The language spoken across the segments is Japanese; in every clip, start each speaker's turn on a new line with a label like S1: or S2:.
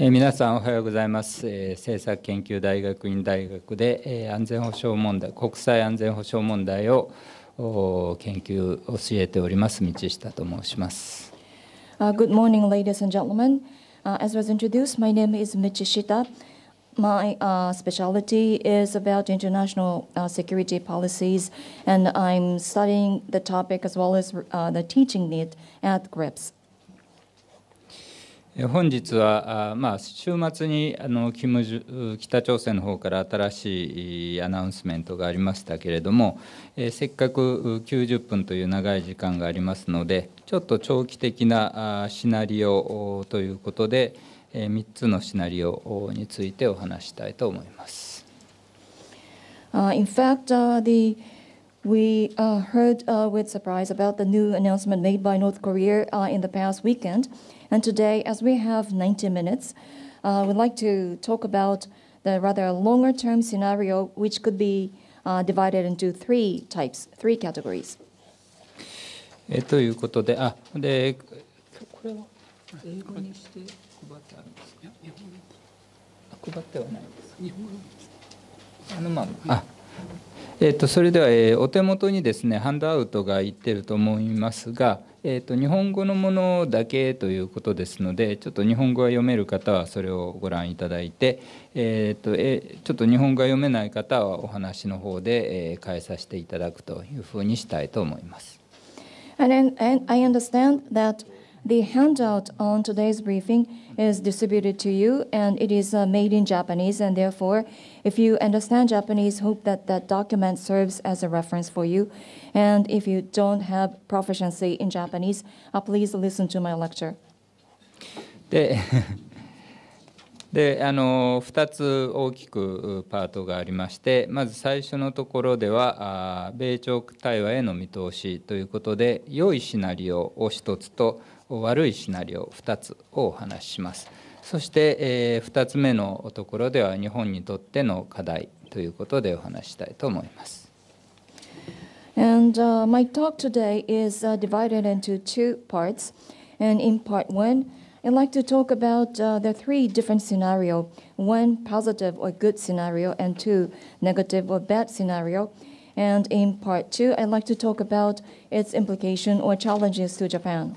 S1: え皆さんおはようございます、え政策研究大学院大学で、え安全保障問題国際安全保障問題を研究教えております道下と申します、
S2: uh, Good morning ladies and gentlemen、uh, As was introduced my name is m i s t My uh, specialty is about international uh, security policies, and I'm studying the topic as well as uh, the teaching it at GRIPS.
S1: 本日は、まあ、週末にあのキム北朝鮮の方から新しいアナウンスメントがありましたけれども、えー、せっかく90分という長い時間がありますので、ちょっと長期的なシナリオということで、えー、3つのシナリオについてお話したいと思います。
S2: Uh, in fact, uh, the We uh, heard uh, with surprise about the new announcement made by North Korea uh, in the past weekend. And today, as we have 90 minutes, uh, we'd like to talk about the rather longer term scenario, which could be uh, divided into three types, three categories.
S1: えということで、あでこっとそれでは、えー、お手元にですねハンドアウトがいってると思いますが、えーと、日本語のものだけということですのでちょっと日本語が読める方はそれをご覧いただいて、えーとえちょっと日本語が読めない方はお話の方で、えー、変えさせていただくというふうにしたいと思います。
S2: And I understand that the handout on today's briefing is distributed to you and it is made in Japanese and therefore If you understand Japanese, hope that that document serves as a reference for you. And if you don't have proficiency in Japanese, uh, please listen to my lecture.
S1: でであの2つ大きくパートがありましてまず最初のところではあ米朝対話への見通しということで良いシナリオを1つと悪いシナリオ2つをお話しします。そして、えー、2つ目のところでは日本にとっての課題ということでお話したいと思います。
S2: And、uh, my talk today is、uh, divided into two parts. And in part one, I'd like to talk about uh, the three different scenario: one positive or good scenario, and two negative or bad scenario. And in part two, I'd like to talk about its implication or challenges to Japan.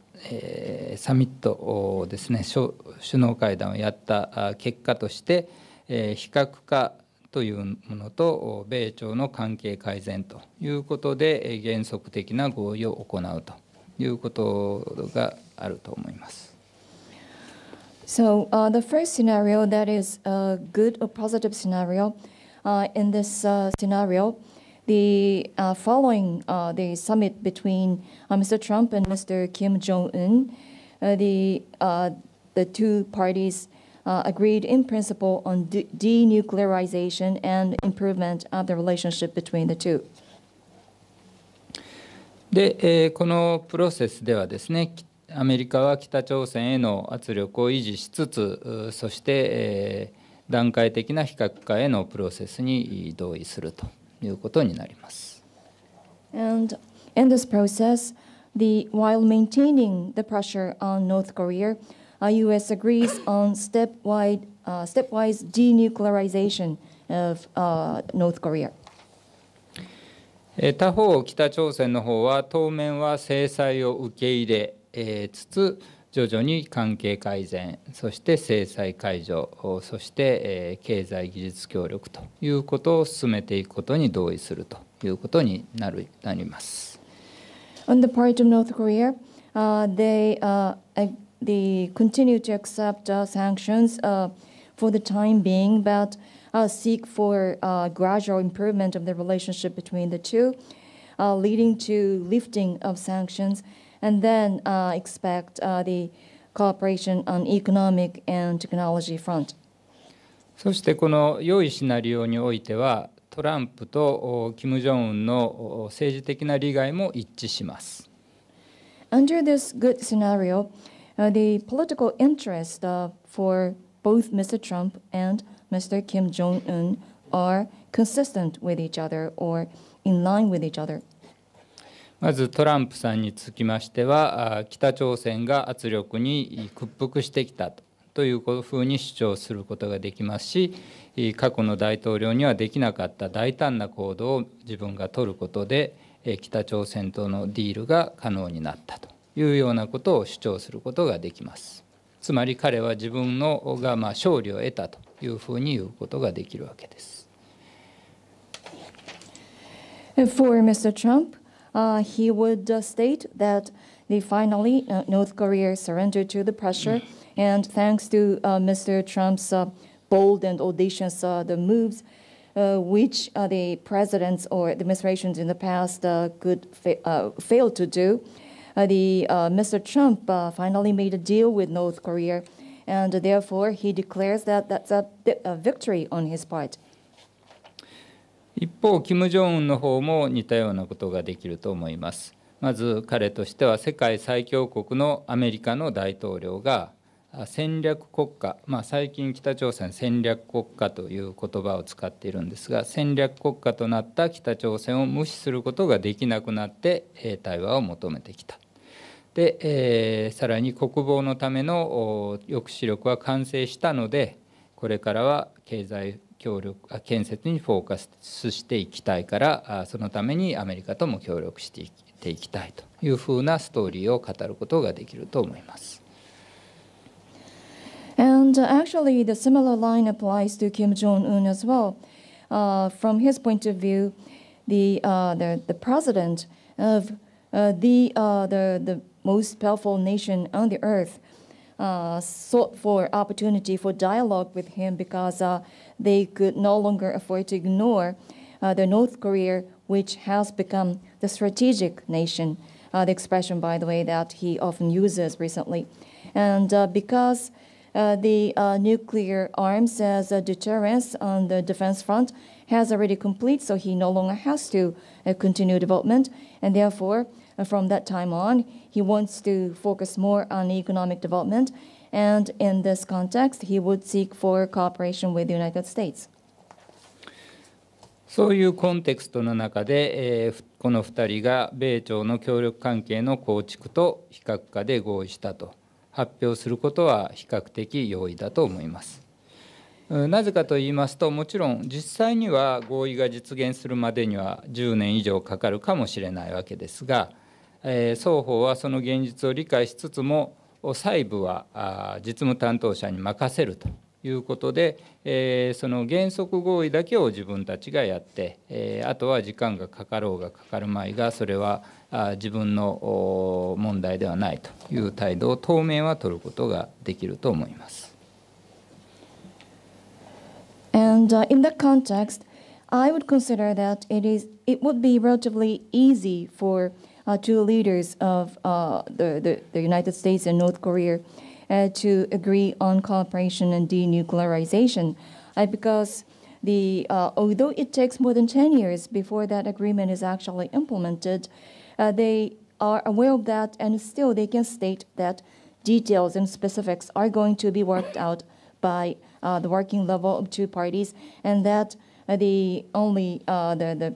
S1: えサミットですね首脳会談をやった結果として、え非核化というものと米朝の関係改善ということで、え原則的な合意を行うということがあると思います。
S2: So, uh, the first scenario that is a good or positive scenario, uh, in this uh, scenario, the uh, following uh, the summit between uh, Mr. Trump and Mr. Kim Jong Un, the the two parties agreed in principle on de denuclearization and improvement of the relationship between the two.
S1: で、えー、このプロセスではですね、アメリカは北朝鮮への圧力を維持しつつ、そして、えー、段階的な非核化へのプロセスに同意すると。いうことになります。
S2: And in this process, the, while maintaining the pressure on North Korea, U.S. agrees on stepwise, uh, stepwise denuclearization of uh, North Korea.
S1: 他方、北朝鮮の方は当面は制裁を受け入れつつ、徐々に関係改善そして制裁解除そして経済技術協力ということを進めていくことに同意するということになるなります。
S2: On the part of North Korea, uh, they, uh, they continue to accept uh, sanctions uh, for the time being, but uh, seek for uh, gradual improvement of the relationship between the two, uh, leading to lifting of sanctions. and then uh, expect uh, the cooperation on economic and technology front.
S1: そしてこの良いシナリオにおいてはトランプとキム・ジョンウンの政治的な利害も一致しま
S2: す。Under this good scenario, uh, the political interest uh, for both Mr. Trump and Mr. Kim Jong un are consistent with each other or in line with each other.
S1: まずトランプさんにつきましては北朝鮮が圧力に屈服してきたとというふうに主張することができますし過去の大統領にはできなかった大胆な行動を自分が取ることで北朝鮮とのディールが可能になったというようなことを主張することができますつまり彼は自分のがま勝利を得たというふうに言うことができるわけです。
S2: For Mr. Trump, Uh, he would uh, state that they finally, uh, North Korea surrendered to the pressure, mm. and thanks to Mr. Trump's bold and audacious the moves, uh, which uh, the presidents or administrations in the past uh, could fa fail to do. the Mr. Trump finally made a deal with North Korea, and therefore he declares that that's a, a victory on his part.
S1: 一方金正恩の方も似たようなことができると思いますまず彼としては世界最強国のアメリカの大統領が戦略国家、まあ、最近北朝鮮戦略国家という言葉を使っているんですが戦略国家となった北朝鮮を無視することができなくなって対話を求めてきたで、えー、さらに国防のための抑止力は完成したのでこれからは経済協力建設にフォーカスしていきたいからそのためにアメリカとも協力していきていきたいというふうなストーリーを語ることができると思います。
S2: And actually, the similar line applies to Kim Jong un as well. Uh, from his point of view, the, uh, the, the president of uh, the, uh, the, the most powerful nation on the earth uh, sought for opportunity for dialogue with him because uh, they could no longer afford to ignore uh, the North Korea, which has become the strategic nation, uh, the expression, by the way, that he often uses recently. And uh, because uh, the uh, nuclear arms as a deterrence on the defense front has already complete, so he no longer has to uh, continue development. And therefore, from that time on, he wants to focus more on economic development And in this context, he would seek for cooperation with the United States.
S1: そういうコンテクストの中で、えー、この2人が米朝の協力関係の構築と非核化で合意したと発表することは比較的容易だと思います。なぜかと言いますともちろん実際には合意が実現するまでには10年以上かかるかもしれないわけですが、えー、双方はその現実を理解しつつも細部は実務担当者に任せるということで、えその原則合意だけを自分たちがやって、えあとは時間がかかろうがかかるまいがそれは自分の問題ではないという態度を当面は取ることができると思い
S2: ます。And、in that context, I would consider that it, is, it would be relatively easy for Uh, two leaders of uh, the, the, the, United States and North Korea uh, to agree on cooperation and denuclearization because the, although it takes more than 10 years before that agreement is actually implemented, they are aware of that and still they can state that details and specifics are going to be worked out by uh, the working level of two parties, and that the only uh, the, the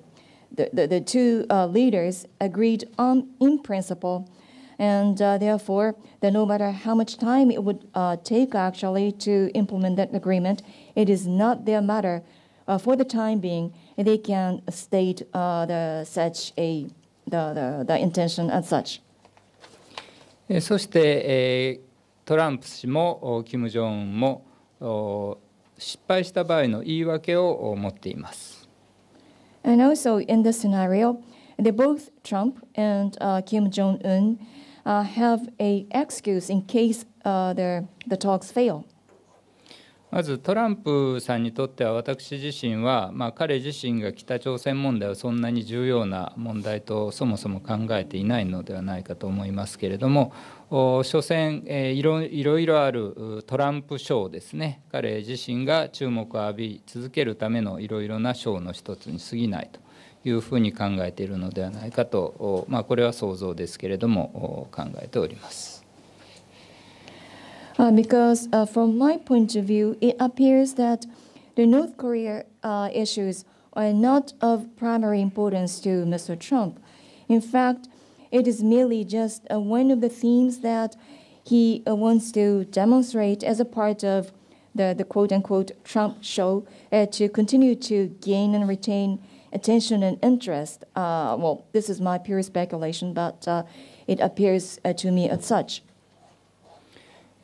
S2: the, the, the two uh, leaders agreed on in principle. And uh, therefore, that no matter how much time it would uh, take actually to implement that agreement, it is not their matter. Uh, for the time being, they can state uh, the, such a, the, the, the intention as such.
S1: そして、えー、トランプ氏もキム・ジョンも失敗した場合の言い訳を持っています。
S2: and also in this scenario, they both Trump and uh, Kim Jong Un uh, have a excuse in case uh, the talks fail.
S1: まずトランプさんにとっては私自身は、まあ、彼自身が北朝鮮問題をそんなに重要な問題とそもそも考えていないのではないかと思いますけれども所詮、えー、いろいろあるトランプ賞ですね彼自身が注目を浴び続けるためのいろいろな賞の一つに過ぎないというふうに考えているのではないかと、まあ、これは想像ですけれども考えております。
S2: Uh, because uh, from my point of view, it appears that the North Korea uh, issues are not of primary importance to Mr. Trump. In fact, it is merely just uh, one of the themes that he uh, wants to demonstrate as a part of the, the quote unquote Trump show uh, to continue to gain and retain attention and interest. well, this is my pure speculation, but it appears to me as such.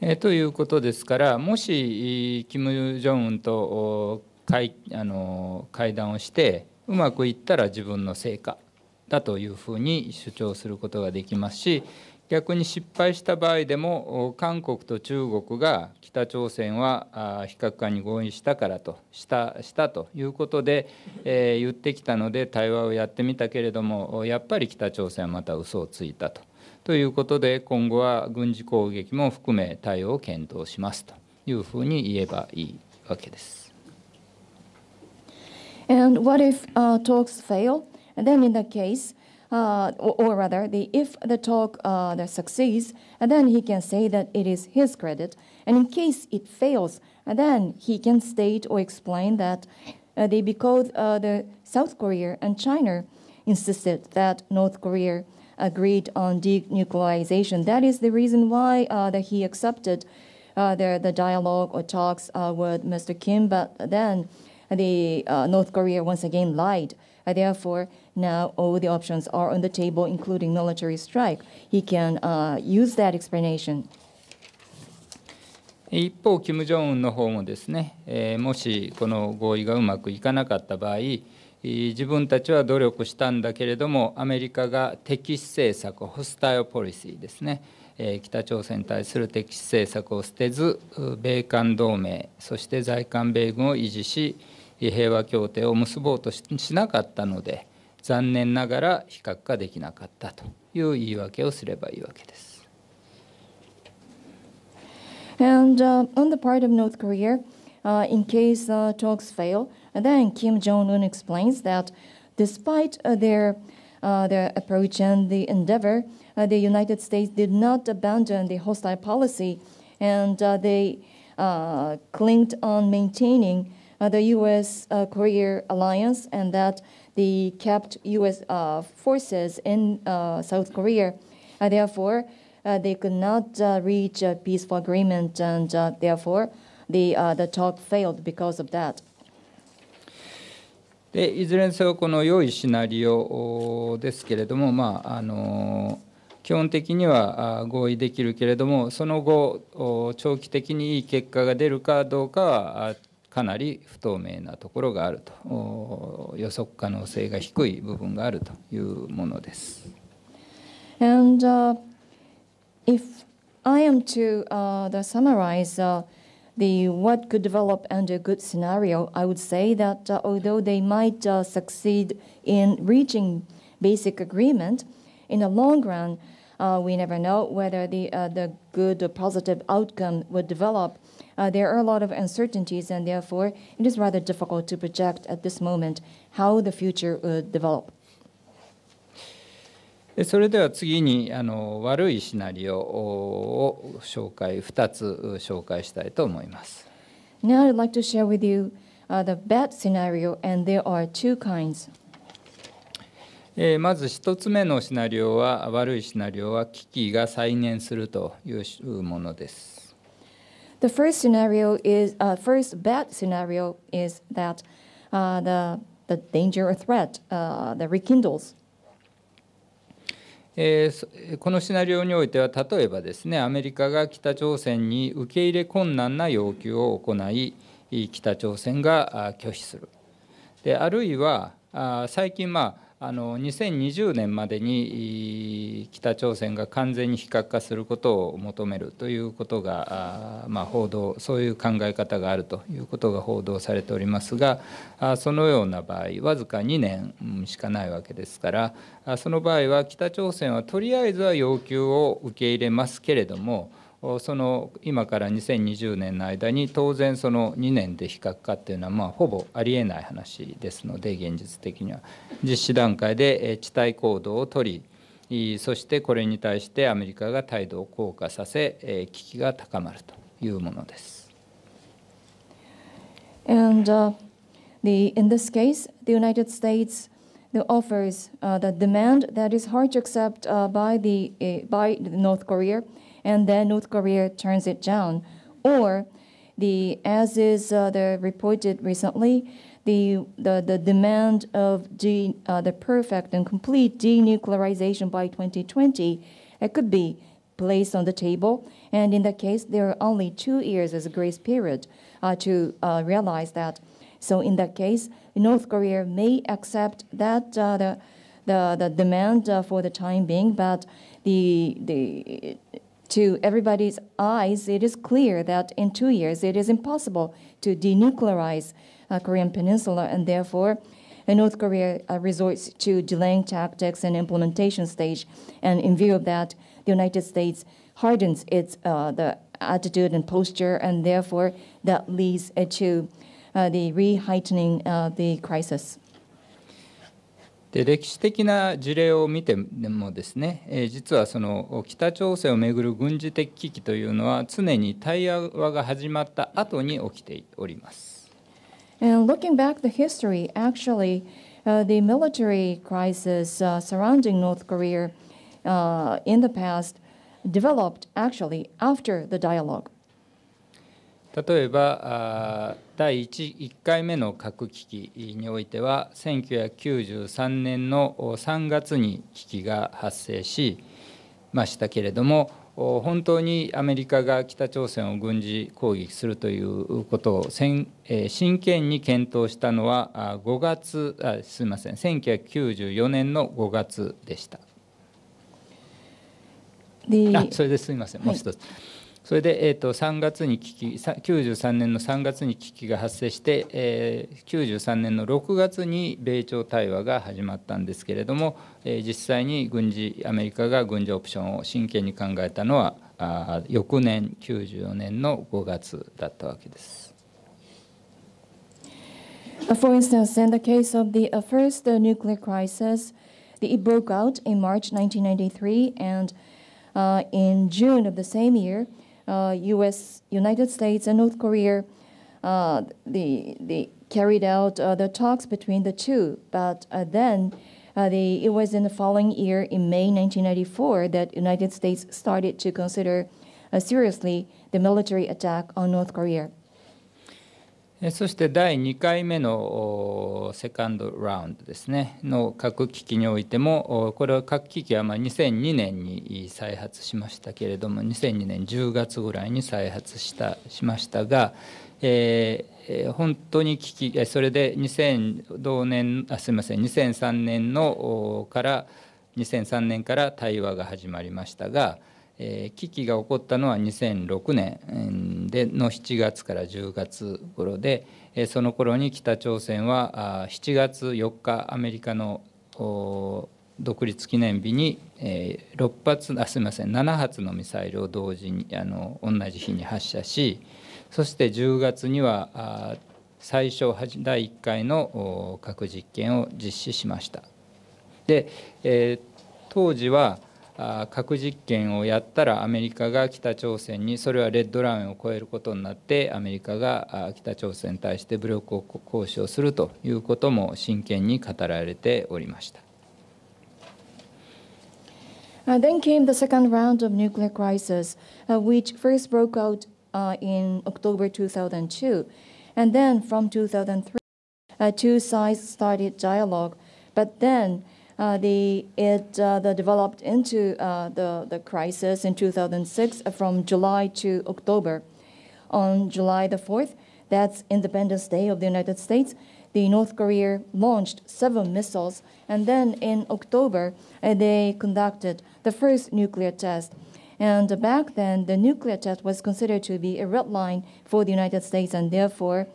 S1: えということですからもし金正恩と会あの会談をしてうまくいったら自分の成果だというふうに主張することができますし逆に失敗した場合でも韓国と中国が北朝鮮は非核化に合意したからとしたしたということで、えー、言ってきたので対話をやってみたけれどもやっぱり北朝鮮はまた嘘をついたとということで今後は軍事攻撃も含め対応を検討しますというふうに言えばいいわけです。
S2: And what if、uh, talks fail? Then in that case, uh, or, or rather, the, if the talk uh, that succeeds, then he can say that it is his credit. And in case it fails, then he can state or explain that uh, they because uh, the South Korea and China insisted that North Korea agreed on denuclearization. That is the reason why uh, that he accepted uh, the, the dialogue or talks uh, with Mr. Kim. But then the North Korea once again lied. therefore, now all the options are on the table, including military strike. He can use that explanation.
S1: 一方、金正恩の方もですね、えー、もしこの合意がうまくいかなかった場合、自分たちは努力したんだけれどもアメリカが敵視政策ホスタイオポリシーですね北朝鮮に対する敵視政策を捨てず米韓同盟そして在韓米軍を維持し平和協定を結ぼうとしなかったので残念ながら非核化できなかったという言い訳をすればいいわけです。
S2: And、uh, on the part of North Korea,、uh, in case、uh, talks fail, And then Kim Jong un explains that despite uh, their, uh, their approach and the endeavor, uh, the United States did not abandon the hostile policy and they clinged on maintaining the U.S. Korea alliance and that they kept U.S. forces in South Korea. therefore, uh, they could not uh, reach a peaceful agreement, and uh, therefore the the talk failed because of that.
S1: でいずれにせよこの良いシナリオですけれども、まあ、あの基本的には合意できるけれどもその後長期的にいい結果が出るかどうかはかなり不透明なところがあると予測可能性が低い部分があるというものです。
S2: And, uh, if I am to uh, the summarize, uh the what could develop under a good scenario, I would say that uh, although they might uh, succeed in reaching basic agreement, in the long run, uh, we never know whether the uh, the good or positive outcome would develop. Uh, there are a lot of uncertainties, and therefore, it is rather difficult to project at this moment how the future would develop.
S1: それでは次にあの悪いシナリオを紹介2つ紹介したいと思います。
S2: Now I'd like to share with you、uh, the bad scenario and there are two kinds.
S1: まず1つ目のシナリオは悪いシナリオは危機が再燃するというものです。
S2: The first scenario is、uh, first bad scenario is that、uh, the the danger or threat、uh, that rekindles
S1: えー、このシナリオにおいては例えばですねアメリカが北朝鮮に受け入れ困難な要求を行い北朝鮮が拒否するであるいは最近まああの2020年までに北朝鮮が完全に非核化することを求めるということが、まあ、報道そういう考え方があるということが報道されておりますがそのような場合わずか2年しかないわけですからその場合は北朝鮮はとりあえずは要求を受け入れますけれどもその今から2020年の間に当然その2年で比較化っていうのはまあほぼありえない話ですので現実的には実施段階で地帯行動を取りそしてこれに対してアメリカが態度を硬化させ危機が高まるというものです。
S2: And, uh, the, in this case, the United States the offers uh, the demand that is hard to accept uh, by, the, uh, by North Korea. and then North Korea turns it down. Or the as is uh, the reported recently, the, the, the demand of de, uh, the perfect and complete denuclearization by 2020, it could be placed on the table. And in that case, there are only two years as a grace period uh, to uh, realize that. So in that case, North Korea may accept that uh, the, the, the demand uh, for the time being, but the, the, to everybody's eyes, it is clear that in two years it is impossible to denuclearize uh, Korean Peninsula, and therefore, uh, North Korea uh, resorts to delaying tactics and implementation stage. And in view of that, the United States hardens its uh, the attitude and posture, and therefore that leads uh, to uh, the re-heightening the crisis.
S1: で歴史的な事例を見てもですね、えー、実はその北朝鮮をめぐる軍事的危機というのは常に対話が始まった後に起きております。
S2: And looking back the history, actually, uh, the military crisis uh, surrounding North Korea uh, in the past developed actually after the dialogue.
S1: 例えば第 1, 1回目の核危機においては1993年の3月に危機が発生しましたけれども本当にアメリカが北朝鮮を軍事攻撃するということを真剣に検討したのは5月あすみません1994年の5月でした。あそれですみません、もう一つ。はいそれで、えーと、3月に危機93年の3月に危機が発生して、えー、93年の6月に米朝対話が始まったんですけれども、えー、実際に軍事アメリカが軍事オプションを真剣に考えたのはあ翌年94年の5月だったわけです。
S2: For instance, in the case of the first nuclear crisis, it broke out in March 1993, and uh, in June of the same year, U.S., uh, United States, and North Korea, the, uh, the carried out uh, the talks between the two. But then the, it was in the following year, in May 1994, that United States started to consider seriously the military attack on North Korea.
S1: そして第2回目のセカンドラウンドですねの核危機においてもこれは核危機はま2002年に再発しましたけれども2002年10月ぐらいに再発したしましたが、えー、本当に危機それで2000年あすみません2003年のから2003年から対話が始まりましたが。危機が起こったのは2006年での7月から10月頃で、その頃に北朝鮮は7月4日アメリカの独立記念日に、6発あすみません7発のミサイルを同時にあの同じ日に発射しそして10月には最初第1回の核実験を実施しました。で、えー、当時は核実験をやったらアメリカが北朝鮮にそれはレッドラインを超えることになってアメリカが北朝鮮に対して武力を行使をするということも真剣に語られておりました。
S2: Uh, then came the second round of nuclear crisis, uh, which first broke out uh, in October 2002. And then from 2003, uh, two sides started dialogue. But then Uh, the, it uh, the developed into uh, the, the crisis in 2006 from July to October. On July the 4th, that's Independence Day of the United States, the North Korea launched seven missiles, and then in October, they conducted the first nuclear test. And back then, the nuclear test was considered to be a red line for the United States, and therefore,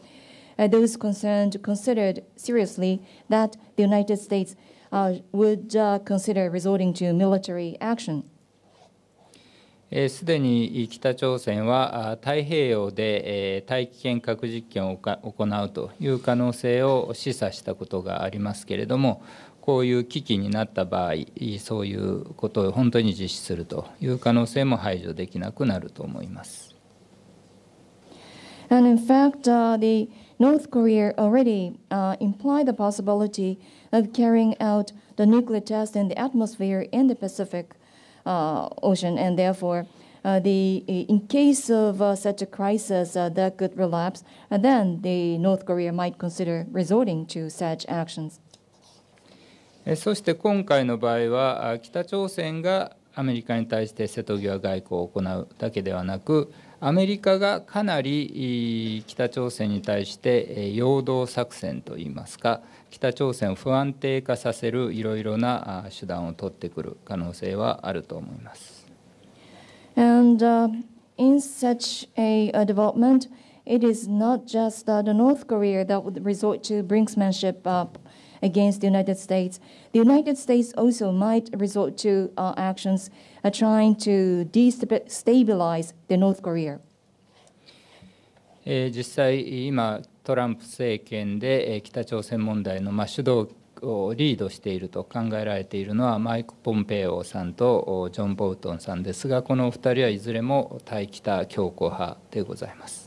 S2: uh, those concerned considered seriously that the United States would uh, consider resorting to military action.
S1: すでに北朝鮮は太平洋で大気圏核実験を行うという可能性を示唆したことがありますけれども、こういう危機になった場合、そういうことを本当に実施するという可能性も排除できなくなると思います。
S2: And in fact,、uh, the North Korea already、uh, implied the possibility of carrying out the nuclear test in the atmosphere in the Pacific uh, Ocean, and therefore, uh, the in case of uh, such a crisis that could relapse, then the North Korea might consider resorting to such actions.
S1: そして今回の場合は北朝鮮がアメリカに対して瀬戸際外交を行うだけではなくアメリカがかなり北朝鮮に対して陽動作戦といいますか北朝鮮を不安定化させるいろいろな手段を取ってくる可能性はあると思い
S2: ます。And、uh, in such a, a development, it is not just uh, the North Korea that would resort to brinksmanship uh, against the United States. The United States also might resort to uh, actions uh, trying to destabilize the North Korea.
S1: 実際今トランプ政権で北朝鮮問題の主導をリードしていると考えられているのはマイク・ポンペオさんとジョン・ボートンさんですがこのお二人はいずれも対北強硬派でございます。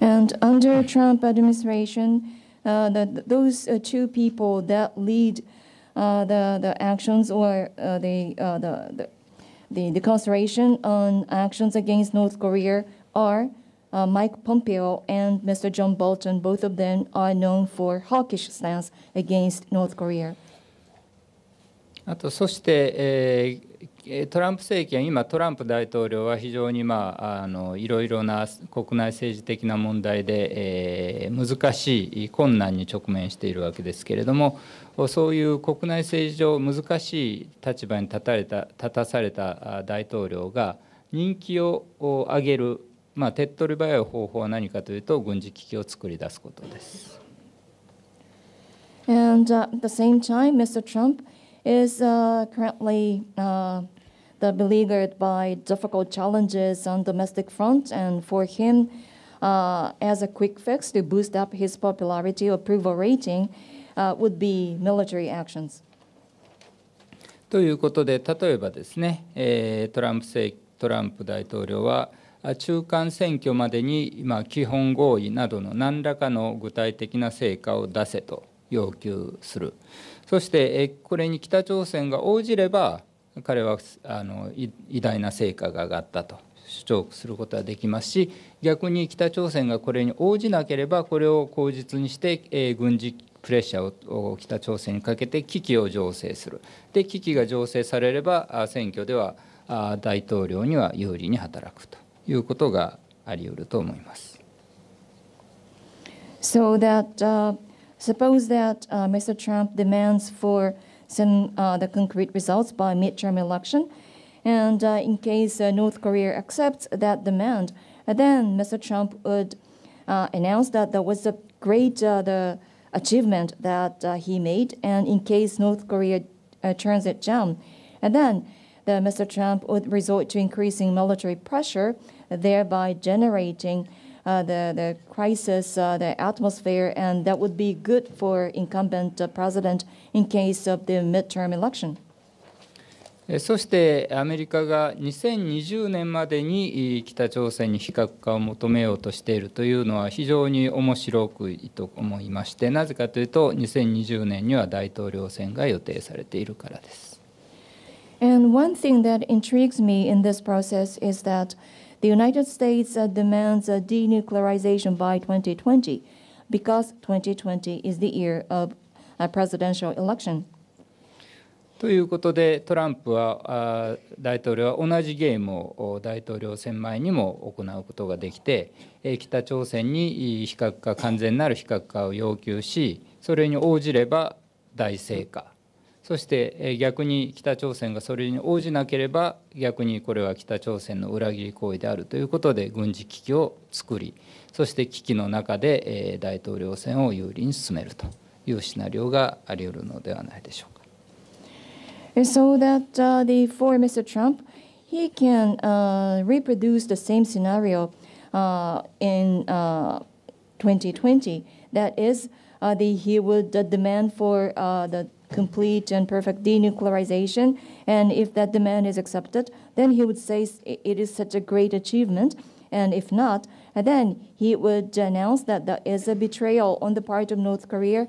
S2: And under Trump administration, uh, the, those two people that lead uh, the, the actions or uh, the, uh, the, the, the consideration on actions against North Korea are uh, Mike Pompeo and Mr. John Bolton, both of them are known for hawkish stance against North Korea.
S1: あとそして、えー、トランプ政権、今、トランプ大統領は非常に、まあ、あのいろいろな国内政治的な問題で、えー、難しい困難に直面しているわけですけれども、そういう国内政治上、難しい立場に立たれた立たされた大統領が、人気を上げるまあ、手っ取り早い方法は何かというと軍事機器を作り出すことです。
S2: And uh, at the same time, Mr. Trump is uh, currently uh, the beleaguered by difficult challenges on domestic front, and for him, uh, as a quick fix to boost up his popularity or approval rating, uh, would be military actions.
S1: ということで、例えばですね、えー、トランプ政トランプ大統領は中間選挙までに基本合意などの何らかの具体的な成果を出せと要求するそしてこれに北朝鮮が応じれば彼はあの偉大な成果が上がったと主張することはできますし逆に北朝鮮がこれに応じなければこれを口実にして軍事プレッシャーを北朝鮮にかけて危機を醸成するで危機が醸成されれば選挙では大統領には有利に働くと。いうことがあり得ると思いま
S2: す。So that、uh, suppose that、uh, Mr. Trump demands for some、uh, the concrete results by midterm election, and、uh, in case、uh, North Korea accepts that demand, then Mr. Trump would uh, announce that there was a great uh, the achievement that uh, he made, and in case North Korea turns it down, and then the, Mr. Trump would resort to increasing military pressure. thereby generating uh, the, the crisis, uh, the atmosphere, and that would be good for incumbent uh, president in case of the midterm election.
S1: そしてアメリカが2020年までに北朝鮮に非核化を求めようとしているというのは非常に面白くいいと思いましてなぜかというと2020年には大統領選が予定されているからです。
S2: And one thing that intrigues me in this process is that、The United States demands a denuclearization by 2020 because 2020 is the year of a presidential election.
S1: ということでトランプは大統領は同じゲームを大統領選前にも行うことができて北朝鮮に非核化完全なる非核化を要求しそれに応じれば大成果そして逆に北朝鮮がそれに応じなければ逆にこれは北朝鮮の裏切り行為であるということで軍事危機を作りそして危機の中で大統領選を有利に進めるというシナリオがあり得るのではないでしょうか。
S2: So that、uh, the for Mr. Trump, he can uh, reproduce the same scenario uh, in uh, 2020. That is, uh, the, he would uh, demand for uh, the complete and perfect denuclearization. And if that demand is accepted, then he would say it is such a great achievement. And if not, uh, then he would announce that there is a betrayal on the part of North Korea,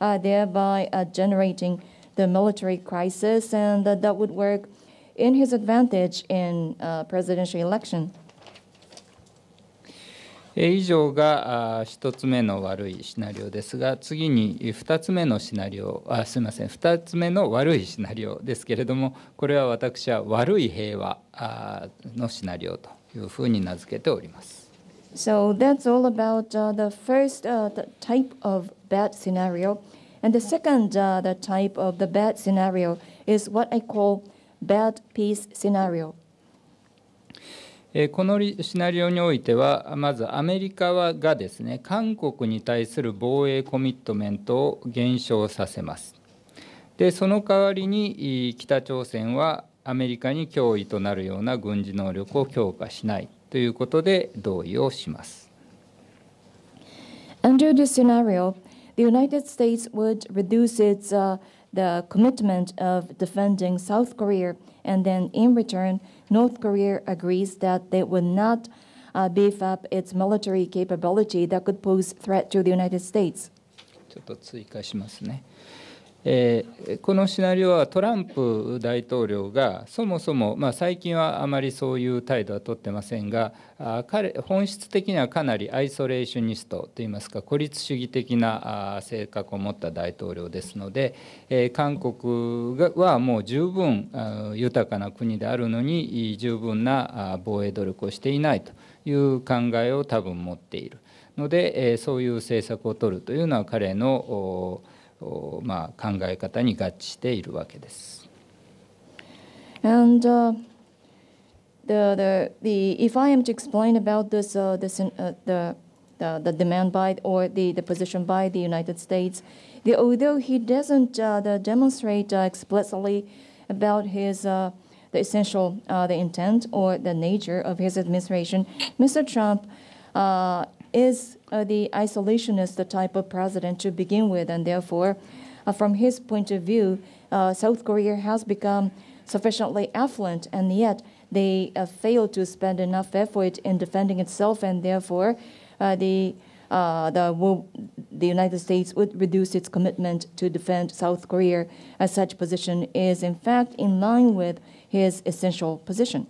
S2: uh, thereby uh, generating the military crisis, and that, that would work in his advantage in uh, presidential election.
S1: 以上が1つ目の悪いシナリオですが次に2つ目のシナリオあすみません2つ目の悪いシナリオですけれどもこれは私は悪い平和のシナリオというふうに名付けております。
S2: So that's all about、uh, the first、uh, the type of bad scenario. And the second uh, the type of the bad scenario is what I call bad peace scenario.
S1: このシナリオにおいては、まずアメリカはがですね、韓国に対する防衛コミットメントを減少させます。で、その代わりに北朝鮮はアメリカに脅威となるような軍事能力を強化しないということで同意をします。
S2: Under this scenario, the United States would reduce its、uh, the commitment of defending South Korea and then in return North Korea agrees that they will not uh, beef up its military capability that could pose threat to the United States.
S1: ちょっと追加しますね。えー、このシナリオはトランプ大統領がそもそも、まあ、最近はあまりそういう態度は取ってませんが彼本質的にはかなりアイソレーショニストといいますか孤立主義的な性格を持った大統領ですので、えー、韓国はもう十分豊かな国であるのに十分な防衛努力をしていないという考えを多分持っているので、えー、そういう政策を取るというのは彼のまあ、考え方に合致しているわけです。
S2: And, uh... The, the, the, if I am to explain about this, uh, this uh, the, the, the demand by or the, the position by the United States, the, although he doesn't uh, the demonstrate uh, explicitly about his uh, the essential uh, the intent or the nature of his administration, Mr. Trump is uh, the isolationist type of president to begin with, and therefore, uh, from his point of view, uh, South Korea has become sufficiently affluent, and yet they uh, fail to spend enough effort in defending itself, and therefore, uh, the uh, the, the United States would reduce its commitment to defend South Korea, as such position is in fact in line with his essential position.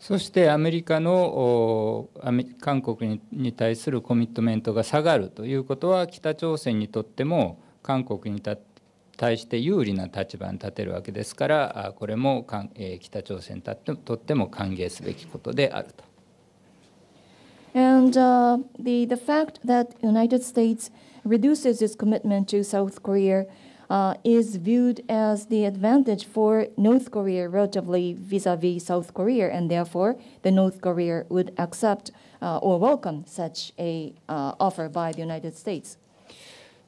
S1: そしてアメリカの韓国に対するコミットメントが下がるということは北朝鮮にとっても韓国に対して有利な立場に立てるわけですからこれも北朝鮮にとっても歓迎すべきことであると。
S2: And uh, the, the fact that the United States reduces its commitment to South Korea uh, is viewed as the advantage for North Korea relatively vis-a-vis -vis South Korea, and therefore the North Korea would accept uh, or welcome such a uh, offer by the United States.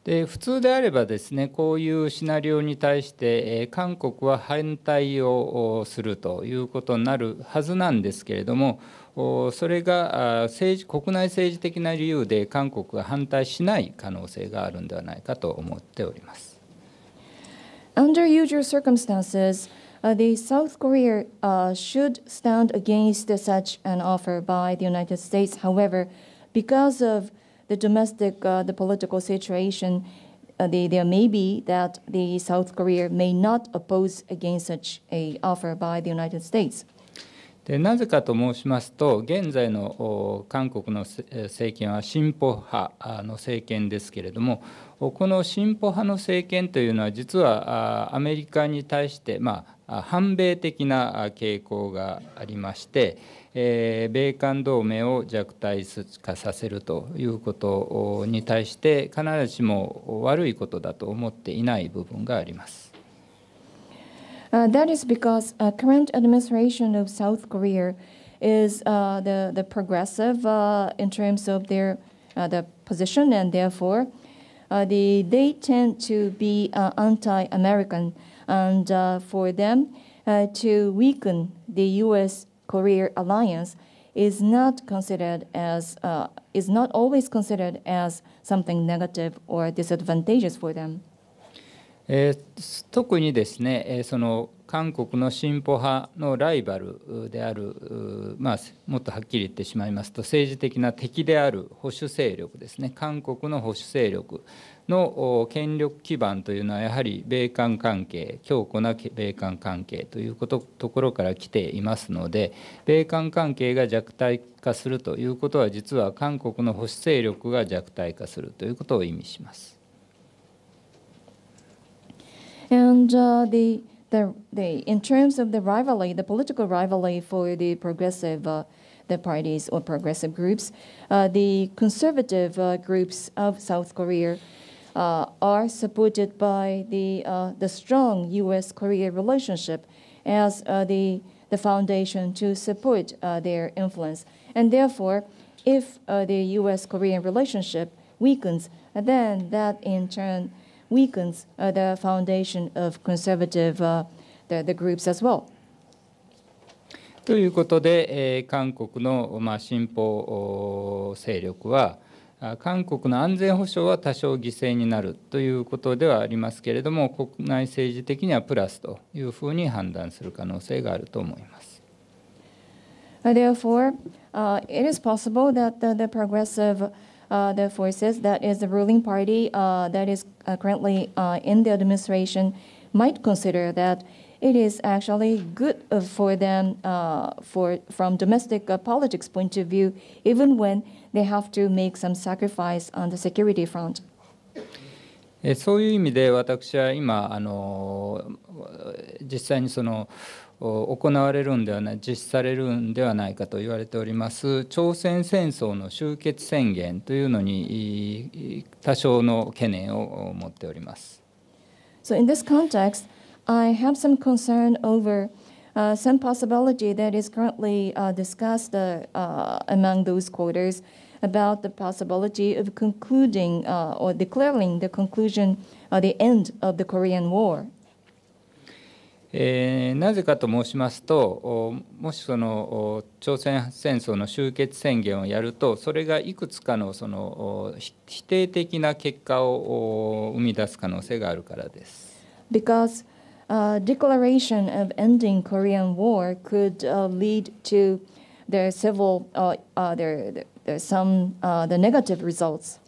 S1: で普通であればですねこういうシナリオに対して、えー、韓国は反対をするということになるはずなんですけれどもそれが政治国内政治的な理由で韓国が反対しない可能性があるんではないかと思っております。
S2: Under usual circumstances, uh, the South Korea uh, should stand against such an offer by the United States. However, because of the domestic, uh, the political situation, uh, the, there may be that the South Korea may not oppose against such a offer by the United States.
S1: でなぜかと申しますと現在の韓国の政権は進歩派の政権ですけれどもこの進歩派の政権というのは実はアメリカに対して、まあ、反米的な傾向がありまして、米韓同盟を弱体化させるということに対して必ずしも悪いことだと思っていない部分があります。
S2: Uh, that is because t h e current administration of South Korea is uh, the, the progressive uh, in terms of their uh, the position and therefore Uh, they, they tend to be uh, anti-American. And uh, for them to weaken the U.S. Korea alliance is not considered as uh, is not always considered as something negative or disadvantageous for them.
S1: えー、特にですね、えー、その eh, 韓国の進歩派のライバルである、まあ、もっとはっきり言ってしまいますと政治的な敵である保守勢力ですね韓国の保守勢力の権力基盤というのはやはり米韓関係強固な米韓関係ということところから来ていますので米韓関係が弱体化するということは実は韓国の保守勢力が弱体化するということを意味します。
S2: And, uh, the the, the in terms of the rivalry, the political rivalry for the progressive uh, the parties or progressive groups, uh, the conservative uh, groups of South Korea uh, are supported by the uh, the strong U.S.-Korea relationship as uh, the the foundation to support their influence, and therefore, if the U.S.-Korean relationship weakens, then that in turn weakens the foundation of conservative the, the groups as well.
S1: ということで、えー、韓国の、まあ、進歩勢力は韓国の安全保障は多少犠牲になるということではありますけれども国内政治的にはプラスというふうに判断する可能性があると思い
S3: ます。
S2: Therefore,、uh, it is possible that the, the progressive Uh, the forces that is the ruling party uh, that is uh, currently in the administration might consider that it is actually good for them uh, for from domestic uh, politics point of view, even when they have to make some sacrifice on the security front.
S1: Eh, そういう意味で私は今あの実際にその行われるんではない実施されるんではないかと言われております朝鮮戦争の終結宣言というのに多少の懸念を持っております。
S2: So in this context, I have some concern over Uh, some possibility that is currently uh, discussed uh, among those quarters about the possibility of concluding or declaring the conclusion or the end of the Korean War
S1: えー、なぜかと申しますともしその朝鮮戦争の終結宣言をやるとそれがいくつかのその否定的な結果を生み出す可能性があるからです。
S2: Because u declaration of ending Korean War could lead to their civil uh, uh, their, their some uh, the negative results.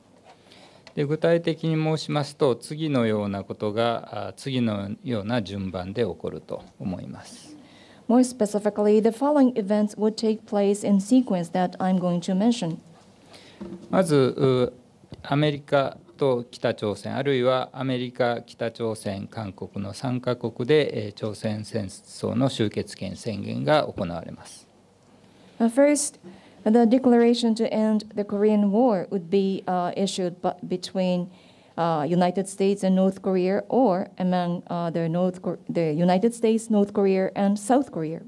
S1: で具体的に申しますと次のようなことが次のような順番で起こると思います。
S2: More specifically, the following events would take place in sequence that I'm going to mention.
S1: まずアメリカと北朝鮮あるいはアメリカ、北朝鮮、韓国の3カ国で朝鮮戦争の終結権宣言が行われます。
S2: First, The declaration to end the Korean War would be uh, issued between uh, United States and North Korea or among uh, the, North Co the United States, North Korea, and South Korea.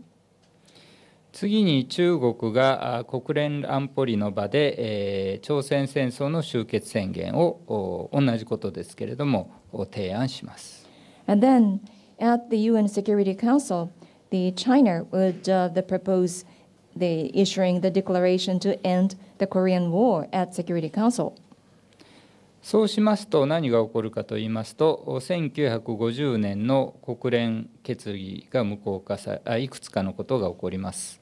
S1: 次に中国が国連安保理の場で、えー、朝鮮戦争の終結宣言を同じことですけれども提案
S2: します。And then at the UN Security Council, the China would、uh, the propose the issuing the declaration to end the Korean War at Security Council.
S1: そうしますと何が起こるかと言いますと1950年の国連決議が無効化さいくつかのことが起こります。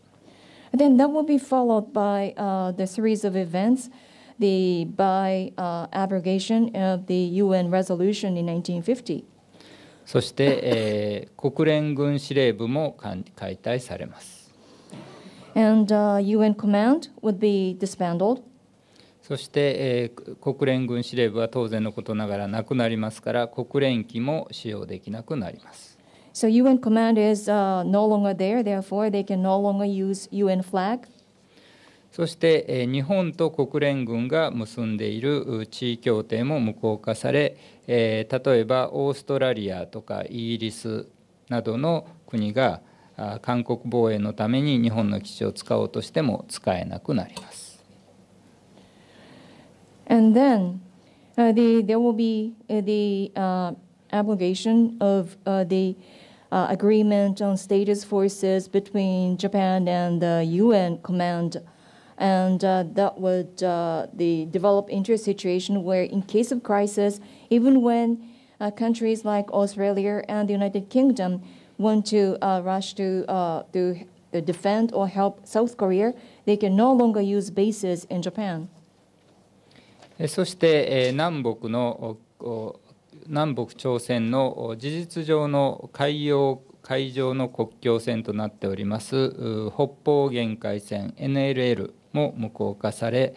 S2: Then that will be followed by、uh, the series of events the, by、uh, abrogation of the UN resolution in 1950.
S1: そして、えー、国連軍司令部も解体されます。
S2: And uh, UN command would be disbanded.
S1: そして、えー、国連軍司令部は当然のことながらなくなりますから国連機も使用できなくなります。
S2: So UN command is、uh, no longer there, therefore they can no longer use UN flag.
S1: そして、えー、日本と国連軍が結んでいる地位協定も無効化され、えー、例えばオーストラリアとかイギリスなどの国が韓国防衛のために日本の基地を使おうとしても使えなくなります。
S2: And then, uh, the, there will be the uh, abrogation of uh, the uh, agreement on status forces between Japan and the UN command. And uh, that would uh, the develop into a situation where, in case of crisis, even when uh, countries like Australia and the United Kingdom want to rush to, to defend or help South Korea, they can no longer use bases in Japan.
S1: そして、え南北の南北朝鮮の事実上の海洋海上の国境線となっております北方限界線 NLL も無効化され、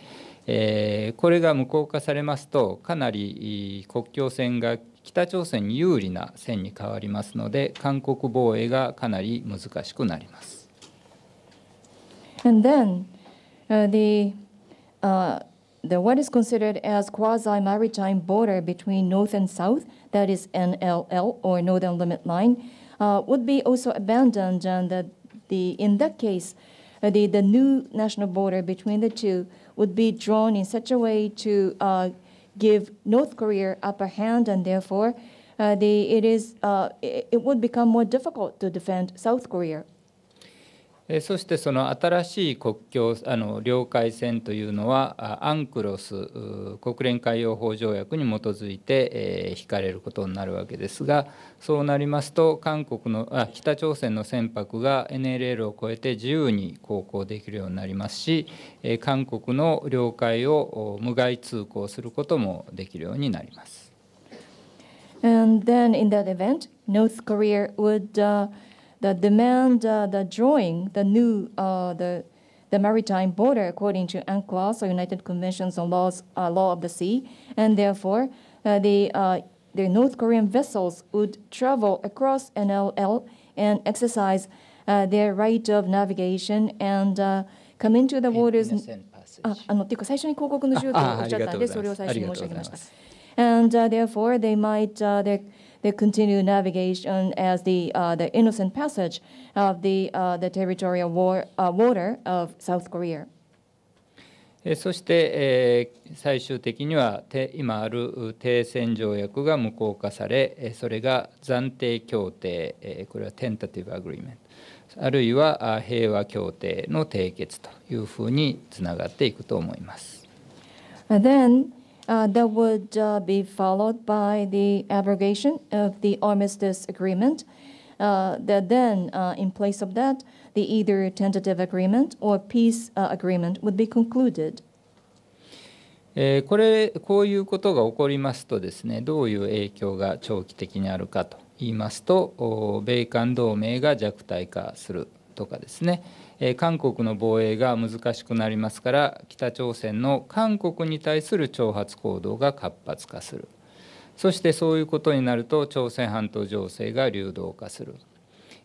S1: えこれが無効化されますとかなり国境線が北朝鮮に有利な線に変わりますので韓国防衛がかなり難しくなります。
S2: And then, uh, the, uh, the what is considered as quasi maritime border between north and south, that is NLL or Northern Limit Line, uh, would be also abandoned, and that the, in that case, uh, the, the new national border between the two would be drawn in such a way to uh, give North Korea upper hand, and therefore uh, it, is, uh, it, it would become more difficult to defend South Korea.
S1: そしてその新しい国境あの領海線というのはアンクロス国連海洋法条約に基づいて、えー、引かれることになるわけですがそうなりますと韓国のあ北朝鮮の船舶が NLL を超えて自由に航行できるようになりますし、えー、韓国の領海を無害通行することもできるようになります。
S2: And then in that event, North Korea would、uh the demand, uh, the drawing, the new, uh, the the maritime border according to UNCLOS, or United Conventions on Laws, uh, Law of the Sea, and therefore uh, the, uh, the North Korean vessels would travel across NLL and exercise uh, their right of navigation and come into the waters. ああのていうか最初に広告の重点をおっしゃったんで、それを最初に申し上げました。And uh, therefore, they might, uh, the c o n t i n u e navigation as the, the innocent passage of the, the territorial war, water of South Korea.
S1: そして、えー、最終的には今ある停戦条約が無効化されそれが暫定協定、えー、これはテンタティブアグリメントあるいは平和協定の締結というふうにつながっていくと思います。
S2: And then u that would uh, be followed by the abrogation of the armistice agreement. Uh, that then, in place of that, the either tentative agreement or peace agreement would be concluded.
S1: えこれこういうことが起こりますとですねどういう影響が長期的にあるかと言いますと米韓同盟が弱体化するとかですね、えー、韓国の防衛が難しくなりますから北朝鮮の韓国に対する挑発行動が活発化するそしてそういうことになると朝鮮半島情勢が流動化する。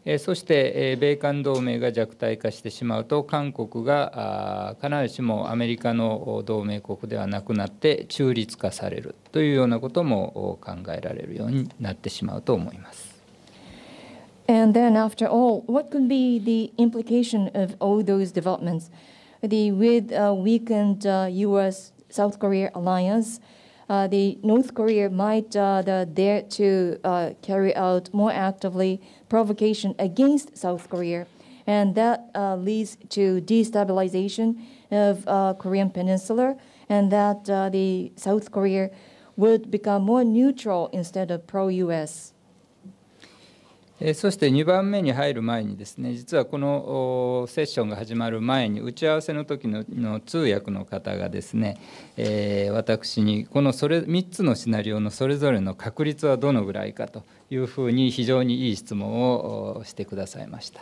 S1: えそして、え米韓同盟が弱体化してしまうと韓国が必ずしもアメリカの同盟国ではなくなって中立化されるというようなことも考えられるようになってしまうと思います。
S2: And then, after all, what could be the implication of all those developments? The with uh, weakened uh, U.S. South Korea alliance, uh, the North Korea might uh, dare to uh, carry out more actively provocation against South Korea, and that uh, leads to destabilization of uh, Korean Peninsula, and that uh, the South Korea would become more neutral instead of pro-U.S.
S1: そして2番目に入る前にですね実はこのセッションが始まる前に打ち合わせの時のの通訳の方がですね、えー、私にこのそれ3つのシナリオのそれぞれの確率はどのぐらいかというふうに非常にいい質問をしてくださいました。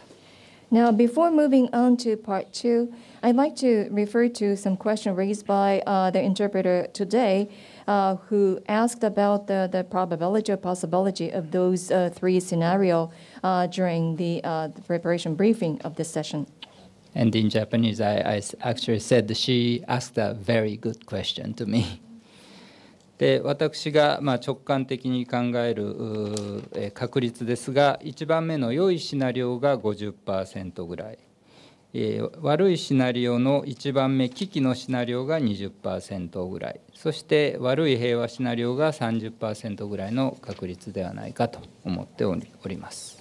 S2: Now, before moving on to part two, I'd like to refer to some question raised by、uh, the interpreter today. Uh, who asked about the, the probability or possibility of those uh, three scenario uh, during the, uh, the, preparation briefing of this session.
S1: And in Japanese, I, I actually said she asked a very good question to me. で私がま直感的に考える確率ですが1番目の良いシナリオが50%ぐらいえー、悪いシナリオの1番目危機のシナリオが20%ぐらいそして悪い平和シナリオが30%ぐらいの確率ではないかと思っております。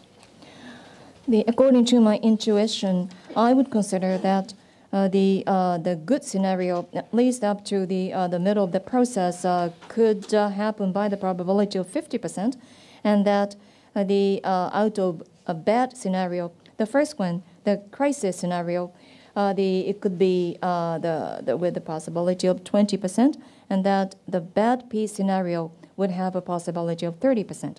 S2: The, according to my intuition, I would consider that uh, the, uh, the good scenario, at least up to the, uh, the middle of the process, uh, could uh, happen by the probability of 50%, and that uh, the uh, out of a bad scenario, the first one, the crisis scenario, uh, the, it could be uh, the, the, with the possibility of 20%, and that the bad piece scenario would have a possibility of 30%.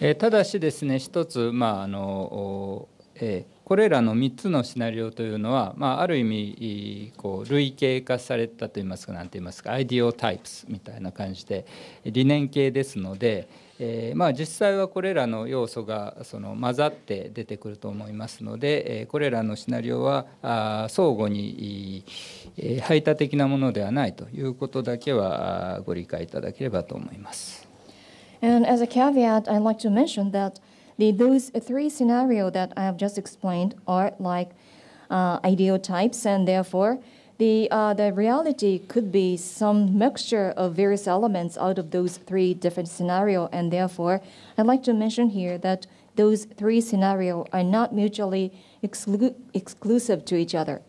S1: えー、ただしですね、一つ、まああのえー、これらの3つのシナリオというのは、まあ、ある意味こう類型化されたといいますか何て言いますかアイディオタイプスみたいな感じで理念系ですので、えー、まあ、実際はこれらの要素がその混ざって出てくると思いますので、えー、これらのシナリオはあ相互に、えー、排他的なものではないということだけはご理解いただければと思います。
S2: And as a caveat, I'd like to mention that the, those three scenarios that I have just explained are like uh, ideal types, and therefore, the, uh, the reality could be some mixture of various elements out of those three different scenarios, and therefore, I'd like to mention here that those three scenarios are not mutually exclu exclusive to each other.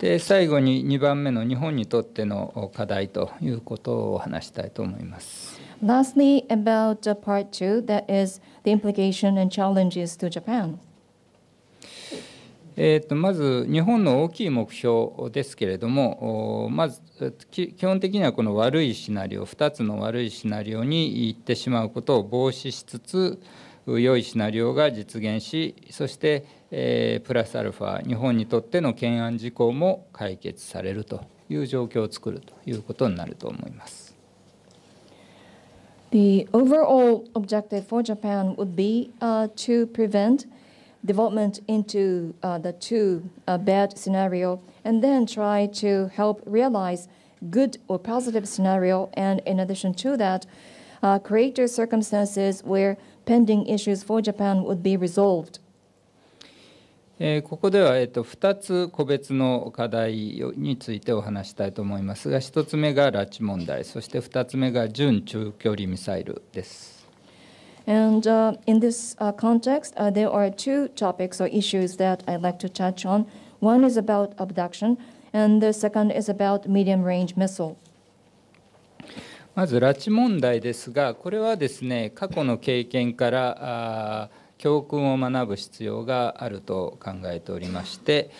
S1: で最後に2番目の日本にとっての課題ということを話したいと思います。
S2: Lastly, about uh, part two, that is the implication and challenges to Japan.
S1: えー、とまず日本の大きい目標ですけれどもまず基本的にはこの悪いシナリオ2つの悪いシナリオに行ってしまうことを防止しつつ良いシナリオが実現しそして、えー、プラスアルファ日本にとっての懸案事項も解決されるという状況を作るということになると思います。
S2: The overall objective for Japan would be、uh, to prevent development into uh, the two uh, bad scenario and then try to help realize good or positive scenario and in addition to that uh, create circumstances where pending issues for Japan would be resolved.
S1: えー、ここでは、えー、と2つ個別の課題についてお話したいと思いますが1つ目が拉致問題そして2つ目が準中距離ミサイルです。
S2: And uh, in this uh, context, uh, there are two topics or issues that I'd like to touch on. One is about abduction, and the second is about medium range missile.
S1: まず拉致問題ですが、これはですね、過去の経験から教訓を学ぶ必要があると考えておりまして、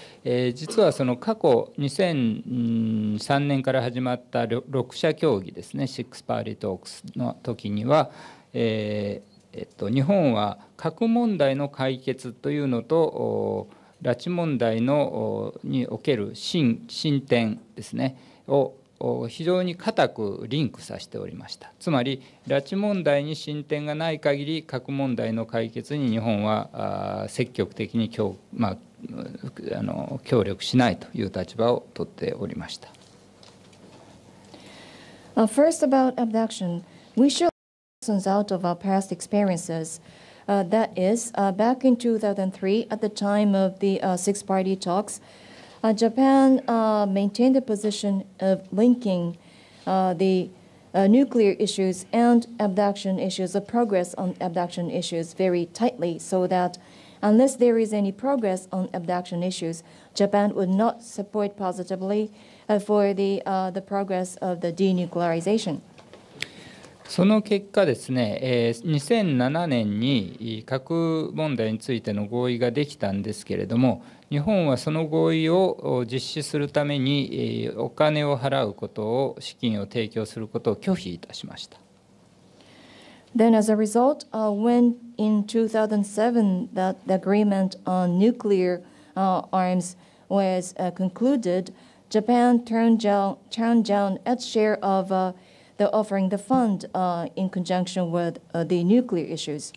S1: 実はその過去2003年から始まった6者協議ですね、シックスパーリートークスの時には、えっと、日本は核問題の解決というのと拉致問題のにおける進進展ですねを非常に固くリンクさせておりましたつまり拉致問題に進展がない限り核問題の解決に日本は積極的に協,、まあ、あの協力しないという立場を取っておりました。
S2: Uh, first about abduction. We should lessons out of our past experiences. Uh, that is, uh, back in 2003, at the time of the uh, six party talks, uh, Japan uh, maintained the position of linking uh, the nuclear issues and abduction issues, the progress on abduction issues, very tightly, so that unless there is any progress on abduction issues, Japan would not support positively for the, the progress of the denuclearization.
S1: その結果ですね、え2007年に核問題についての合意ができたんですけれども日本はその合意を実施するためにお金を払うことを資金を提供することを拒否いたしました。
S2: Then, as a result, uh, when in 2007 that the agreement on nuclear uh, arms was uh, concluded, Japan turned down, turned down its share of uh, they're offering the fund uh, in conjunction with uh, the nuclear issues.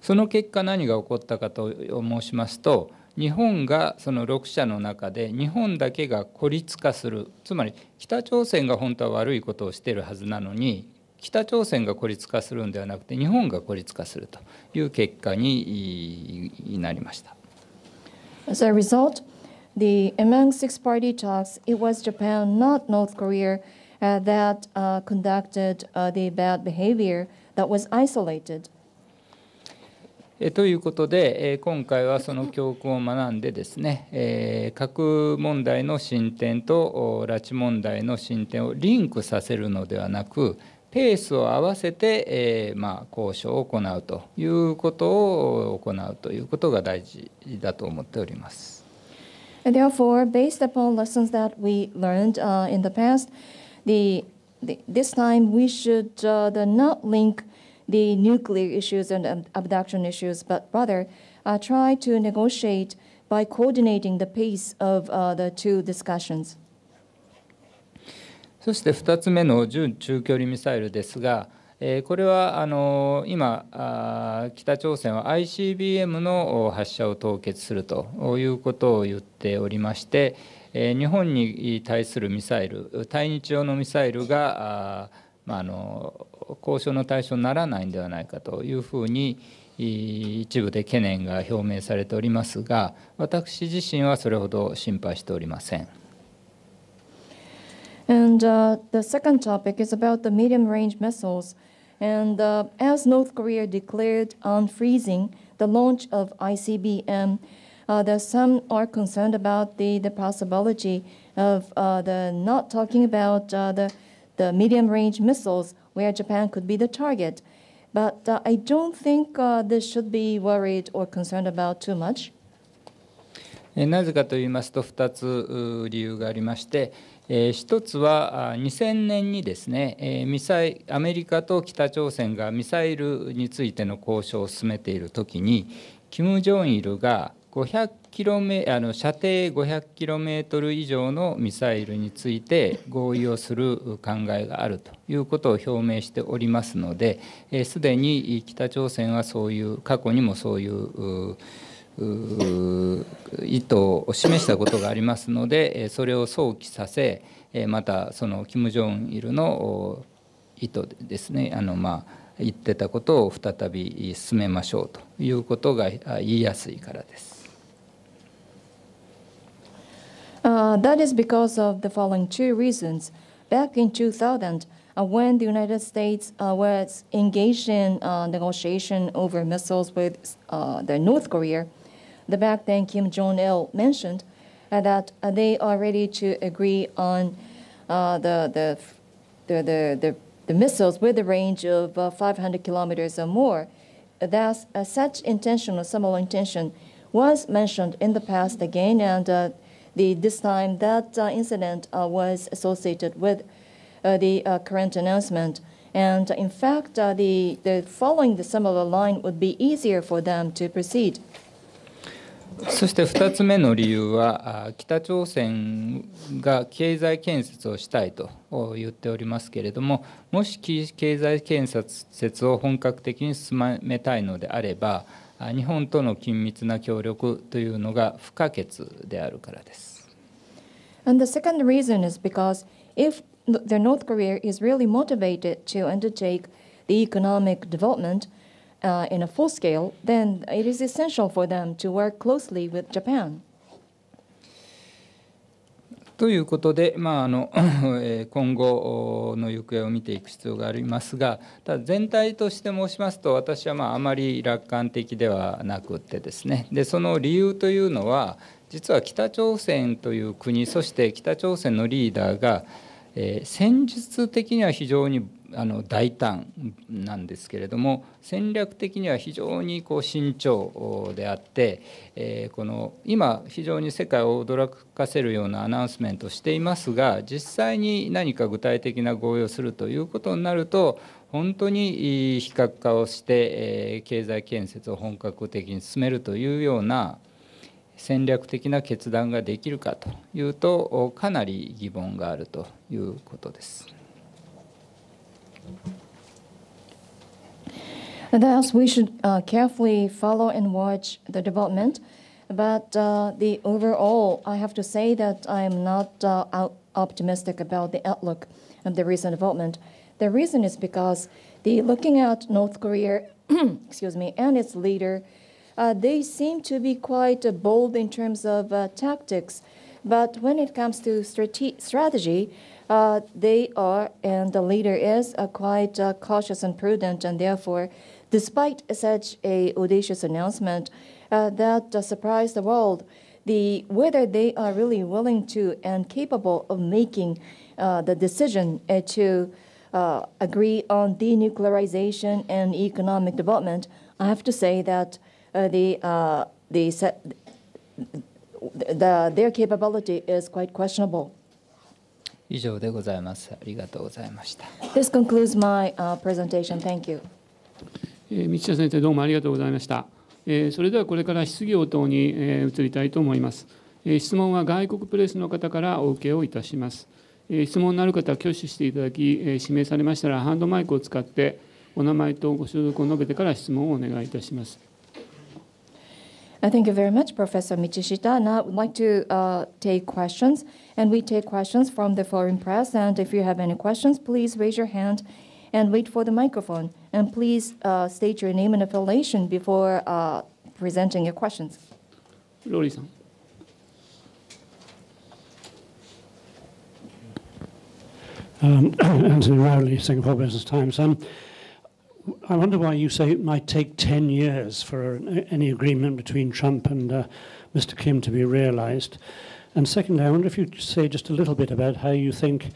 S1: その結果何が起こったかと申しますと日本がその6社の中で日本だけが孤立化するつまり北朝鮮が本当は悪いことをしているはずなのに北朝鮮が孤立化するんではなくて日本が孤立化するという結果になりました。
S2: As a result, the among six party talks, it was Japan, not North Korea, uh, that uh, conducted uh, the bad behavior that was isolated.
S1: えということで、え今回はその教訓を学んでですね、え核問題の進展と拉致問題の進展をリンクさせるのではなくペースを合わせて、えまあ、交渉を行うということを行うということが大事だと思っております。
S2: Therefore, based upon lessons that we learned、in the past, the, the this time we should not link the nuclear issues and abduction issues, but rather try to negotiate by coordinating the pace of the two discussions.
S1: そして2つ目の準中距離ミサイルですが、これはあの今、北朝鮮は ICBM の発射を凍結するということを言っておりまして、日本に対するミサイル対日用のミサイルがまあ、あの交渉の対象にならないんではないかというふうに一部で懸念が表明されておりますが私自身はそれほど心配しておりません。
S2: And uh, the second topic is about the medium range missiles. And uh, as North Korea declared on freezing the launch of ICBM, uh, that some are concerned about the, the possibility of uh, the not talking about uh, the, the medium range missiles where Japan could be the target. But uh, I don't think uh, this should be worried or concerned about too much.
S1: なぜかと言いますと2つ理由がありまして、えー、1つは2000年にですね、えー、ミサイアメリカと北朝鮮がミサイルについての交渉を進めている時にキム・ジョンイルが500キロメあの射程500キロメートル以上のミサイルについて合意をする考えがあるということを表明しておりますので、す、え、で、に北朝鮮はそういう過去にもそういう意図を示したことがありますので、それを想起させ、またそのジョンイルの意図ですね、あのまあ言ってたことを再び進めましょうということが言いやすいからです。
S2: Uh, that is because of the following two reasons. Back in 2000, uh, when the United States uh, was engaged in uh, negotiation over missiles with uh, the North Korea, the back then Kim Jong Il mentioned that they are ready to agree on the, the, the, the, the the missiles with a range of uh, 500 kilometers or more. Thus, uh, such intention or similar intention was mentioned in the past again, and uh, The, this time, that uh, incident was associated with the current announcement. And in fact, the, the following the similar line would be easier for them to proceed.
S1: そして2つ目の理由は北朝鮮が経済建設をしたいと言っておりますけれどももし経済建設を本格的に進めたいのであれば日本との緊密な協力というのが不可欠であるからです。
S2: And the second reason is because if the North Korea is really motivated to undertake the economic development uh, in a full scale, then it is essential for them to work closely with Japan.
S1: ということで、まあ、あの 今後の行方を見ていく必要がありますがただ全体として申しますと私はまああまり楽観的ではなくてですねでその理由というのは実は北朝鮮という国そして北朝鮮のリーダーが、えー、戦術的には非常にあの大胆なんですけれども戦略的には非常にこう慎重であって、えー、この今非常に世界を驚かせるようなアナウンスメントをしていますが実際に何か具体的な合意をするということになると本当に非核化をして、えー、経済建設を本格的に進めるというような戦略的な決断ができるかというとかなり疑問があるということです。
S2: And thus, we should uh, carefully follow and watch the development. But uh, the overall, I have to say that I am not uh, optimistic about the outlook of the recent development. The reason is because the looking at North Korea, excuse me, and its leader, uh, they seem to be quite uh, bold in terms of uh, tactics. But when it comes to strate strategy, uh, they are, and the leader is, uh, quite uh, cautious and prudent, and therefore, despite such a audacious announcement uh, that uh, surprised the world, the whether they are really willing to and capable of making uh, the decision to agree on denuclearization and economic development, I have to say that the the the their capability is quite questionable.
S3: 以上でございます。ありがとうございました。
S2: This concludes my、presentation. Thank you.
S3: え道田先生どうもありがとうございました。えそれではこれから質疑応答に、え移りたいと思います。え質問は外国プレスの方からお受けをいたします。え質問のある方は挙手していただき、え指名されましたらハンドマイクを使ってお名前とご所属を述べてから質問をお願いいたします。
S2: Uh, thank you very much, Professor Michishita. Now, I would like to uh, take questions, and we take questions from the foreign press. And if you have any questions, please raise your hand and wait for the microphone. And please uh, state your name and affiliation before presenting your questions.
S3: Lori-san. Um, Anthony Rowley, Singapore Business Times. Um, I wonder why you say it might take 10 years for any agreement between Trump and uh, Mr. Kim to be realized. And secondly, I wonder if you'd say just a little bit about how you think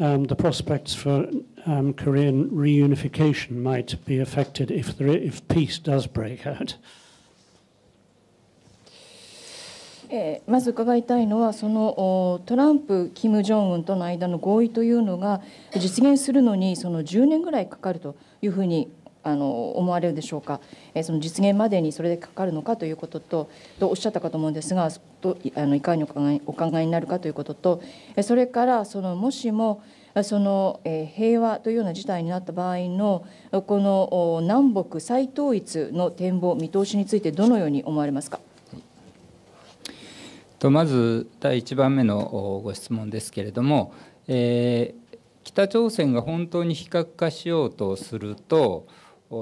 S3: um, the prospects for um, Korean reunification might be affected if, there, if peace does break out.
S2: えー、まず伺いたいのはそのトランプ、キム・ジョンウンとの間の合意というのが実現するのにその10年ぐらいかかると。いうふうにあの思われるでしょうか、えその実現までにそれでかかるのかということととおっしゃったかと思うんですがどあのいかにお考えお考えになるかということとそれからそのもしもその、え平和というような事態になった場合のこの南北再統一の展望見通しについてどのように思われますか。
S1: とまず第1番目のご質問ですけれども、え北朝鮮が本当に非核化しようとすると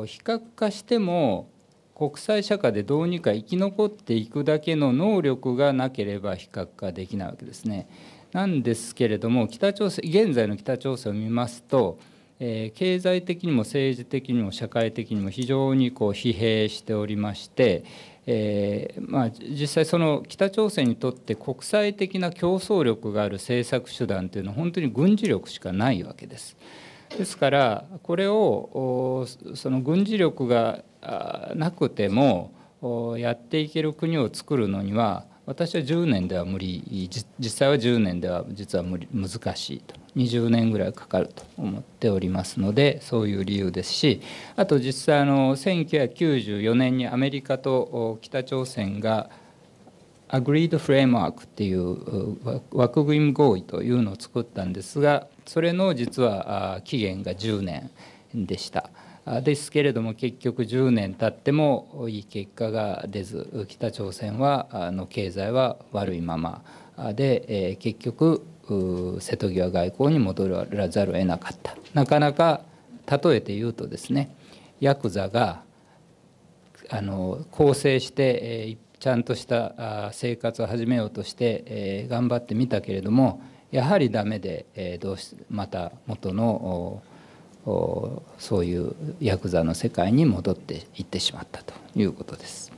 S1: 非核化しても国際社会でどうにか生き残っていくだけの能力がなければ非核化できないわけですね。なんですけれども北朝鮮現在の北朝鮮を見ますと、えー、経済的にも政治的にも社会的にも非常にこう疲弊しておりまして、えー、まあ、実際その北朝鮮にとって国際的な競争力がある政策手段というのは本当に軍事力しかないわけです。ですからこれをその軍事力がなくてもやっていける国を作るのには私は10年では無理実際は10年では実は無理難しいと20年ぐらいかかると思っておりますのでそういう理由ですしあと実際あの1994年にアメリカと北朝鮮がアグリードフレームワークっていう枠組み合意というのを作ったんですがそれの実は期限が10年でした。ですけれども結局10年経ってもいい結果が出ず北朝鮮はあの経済は悪いままで、えー、結局瀬戸際外交に戻らざるを得なかったなかなか例えて言うとですねヤクザがあの更生して、えー、ちゃんとした生活を始めようとして、えー、頑張ってみたけれどもやはりダメで、えー、どうしまた元のおそういうヤクザの世界に戻っていってしまったということです。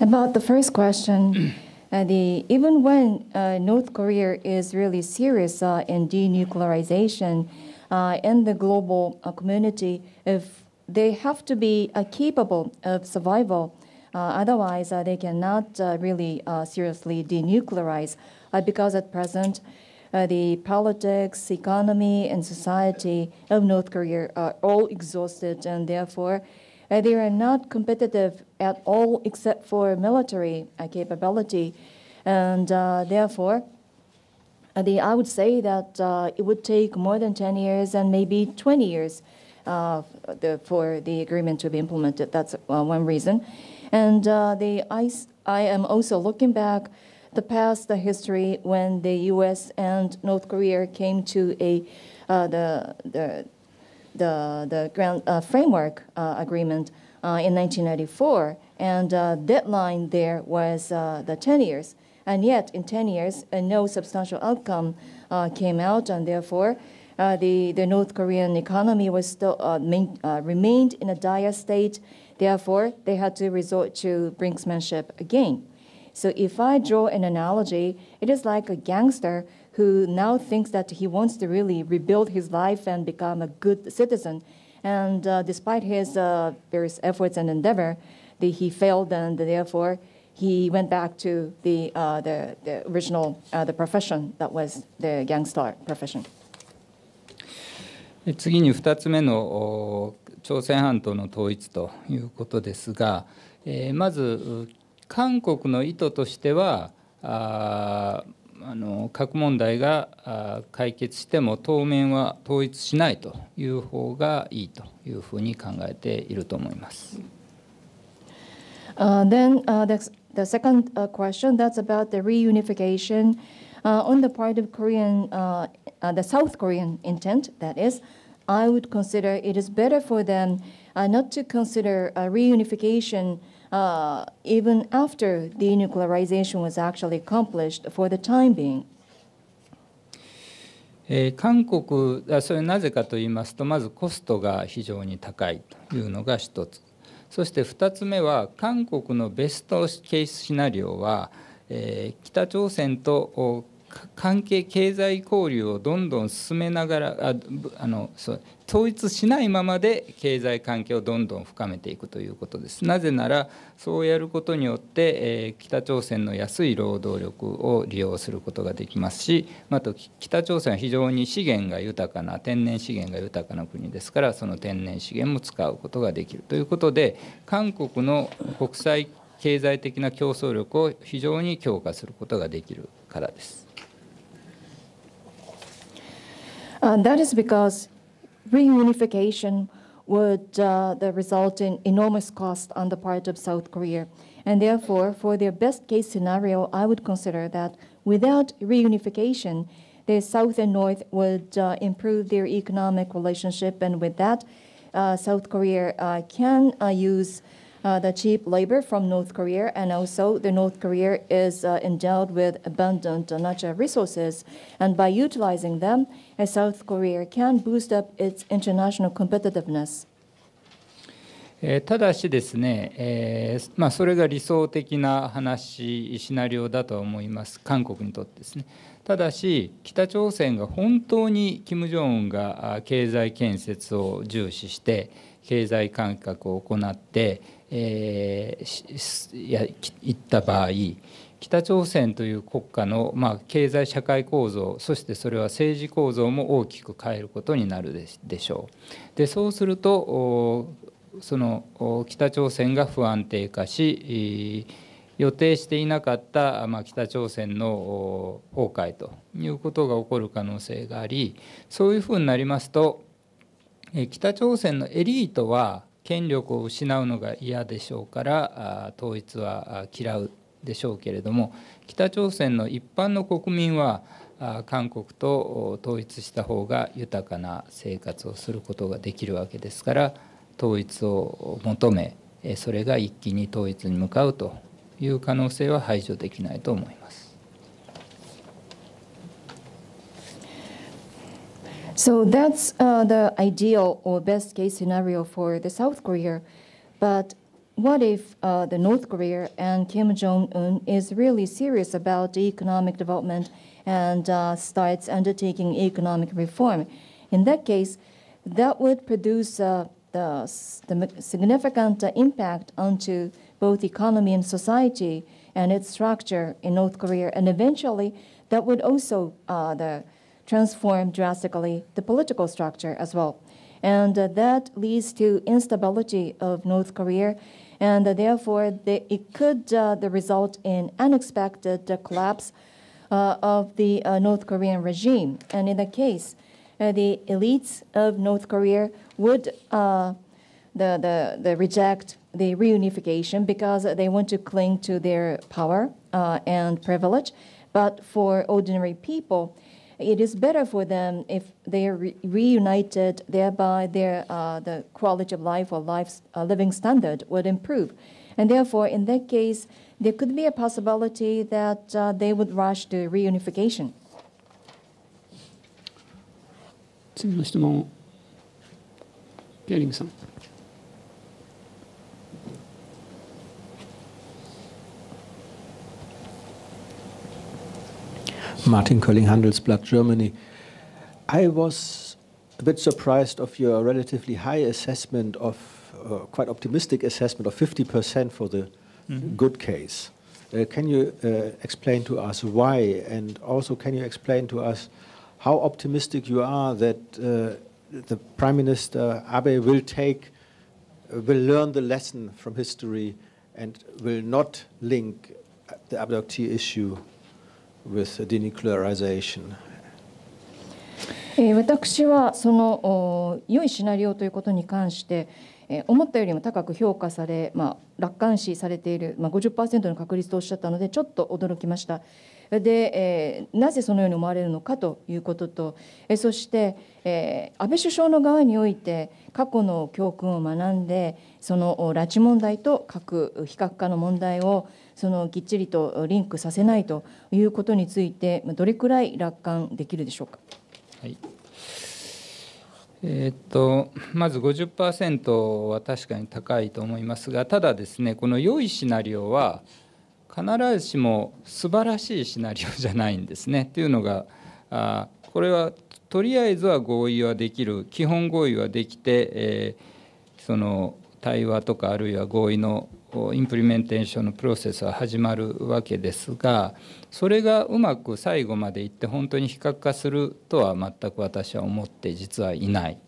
S2: About the first question, uh, the, even when uh, North Korea is really serious uh, in denuclearization uh, in the global uh, community, if they have to be uh, capable of survival, uh, otherwise uh, they cannot uh, really uh, seriously denuclearize uh, because at present, uh, uh, the politics, economy, and society of North Korea are all exhausted, and therefore uh, they are not competitive at all except for military uh, capability. And uh, therefore, uh, the, I would say that uh, it would take more than 10 years and maybe 20 years the, for the agreement to be implemented. That's one reason. And the, I, I am also looking back the past, the history when the U.S. and North Korea came to a uh, the the the the ground uh, framework uh, agreement uh, in 1994, and uh, deadline there was uh, the 10 years. And yet, in 10 years, no substantial outcome came out, and therefore. the, the North Korean economy was still main, remained in a dire state. Therefore, they had to resort to brinksmanship again. So if I draw an analogy, it is like a gangster who now thinks that he wants to really rebuild his life and become a good citizen. And uh, despite his uh, various efforts and endeavor, the, he failed, and therefore he went back to the, uh, the, the, original uh, the profession that was the gangster profession.
S1: 次に2つ目の朝鮮半島の統一ということですが、えー、まず韓国の意図としてはああの核問題が解決しても当面は統一しないという方がいいというふうに考えていると思います。
S2: Uh, then uh, the, the second uh, question that's about the reunification uh, on the part of Korean, uh, uh, the South Korean intent, that is, I would consider it is better for them uh, not to consider u reunification. uh, even after denuclearization was actually accomplished for the time being.
S1: えー、韓国それなぜかと言いますとまずコストが非常に高いというのが一つそして二つ目は韓国のベストケースシナリオは、えー、北朝鮮と関係経済交流をどんどん進めながらああのそう統一しないままで経済関係をどんどん深めていくということですなぜならそうやることによって、え北朝鮮の安い労働力を利用することができますしまた北朝鮮は非常に資源が豊かな天然資源が豊かな国ですからその天然資源も使うことができるということで韓国の国際経済的な競争力を非常に強化することができるからです。
S2: that is because reunification would uh, result in enormous cost on the part of South Korea. And therefore, for their best case scenario, I would consider that without reunification, the South and North would uh, improve their economic relationship. And with that, uh, South Korea uh, can uh, use the cheap labor from North Korea, and also the North Korea is endowed with abundant natural resources, and by utilizing them, South Korea can boost up its international competitiveness.
S1: ただしですね、えーまあ、それが理想的な話、シナリオだと思います、韓国にとってですね。ただし、北朝鮮が本当に金正恩が経済建設を重視して、経済改革を行って、えー、や行った場合北朝鮮という国家の、まあ、経済社会構造そしてそれは政治構造も大きく変えることになるでしょう。でそうするとその北朝鮮が不安定化し予定していなかった、まあ、北朝鮮の崩壊ということが起こる可能性がありそういうふうになりますと北朝鮮のエリートは権力を失うのが嫌でしょうから統一は嫌うでしょうけれども北朝鮮の一般の国民は韓国と統一した方が豊かな生活をすることができるわけですから統一を求めそれが一気に統一に向かうという可能性は排除できないと思います。
S2: So that's uh, the ideal or best case scenario for the South Korea. But what if uh, the North Korea and Kim Jong-un is really serious about economic development and uh, starts undertaking economic reform? In that case, that would produce uh, the, the, significant impact onto both economy and society and its structure in North Korea. And eventually, that would also uh, the transform drastically the political structure as well. And uh, that leads to instability of North Korea. And uh, therefore, the, it could uh, the result in unexpected collapse uh, of the uh, North Korean regime. And in the case, uh, the elites of North Korea would the, the, the reject the reunification because they want to cling to their power and privilege. But for ordinary people, it is better for them if they are re reunited, thereby their, uh, the quality of life or life's uh, living standard would improve. And therefore, in that case, there could be a possibility that uh, they would rush to reunification.
S3: 次の質問、ピアリングさん。
S1: Martin Kölling, Handelsblatt, Germany.
S3: I was a bit surprised of your relatively high assessment of, uh, quite optimistic assessment of 50%
S1: for the mm -hmm. good case. Uh, can you uh, explain to us why? And also, can you explain to us how optimistic you are that uh, the Prime Minister Abe will take, uh, will learn the lesson from history
S2: and will not link the abductee issue with denuclearization. 私はその良いシナリオということに関して思ったよりも高く評価され、まあ、楽観視されている、まあ、50%の確率とおっしゃったのでちょっと驚きました。で、えなぜそのように思われるのかということと、えそして、え安倍首相の側において過去の教訓を学んでその拉致問題と核非核化の問題を、そのきっちりとリンクさせないということについてどれくらい楽観できるでしょうか。
S3: はいえ
S1: ー、っとまず50%は確かに高いと思いますがただですねこの良いシナリオは必ずしも素晴らしいシナリオじゃないんですねというのがあこれはとりあえずは合意はできる基本合意はできて、えー、その対話とかあるいは合意のインプリメンテーションのプロセスは始まるわけですがそれがうまく最後までいって本当に非核化するとは全く私は思って実はいない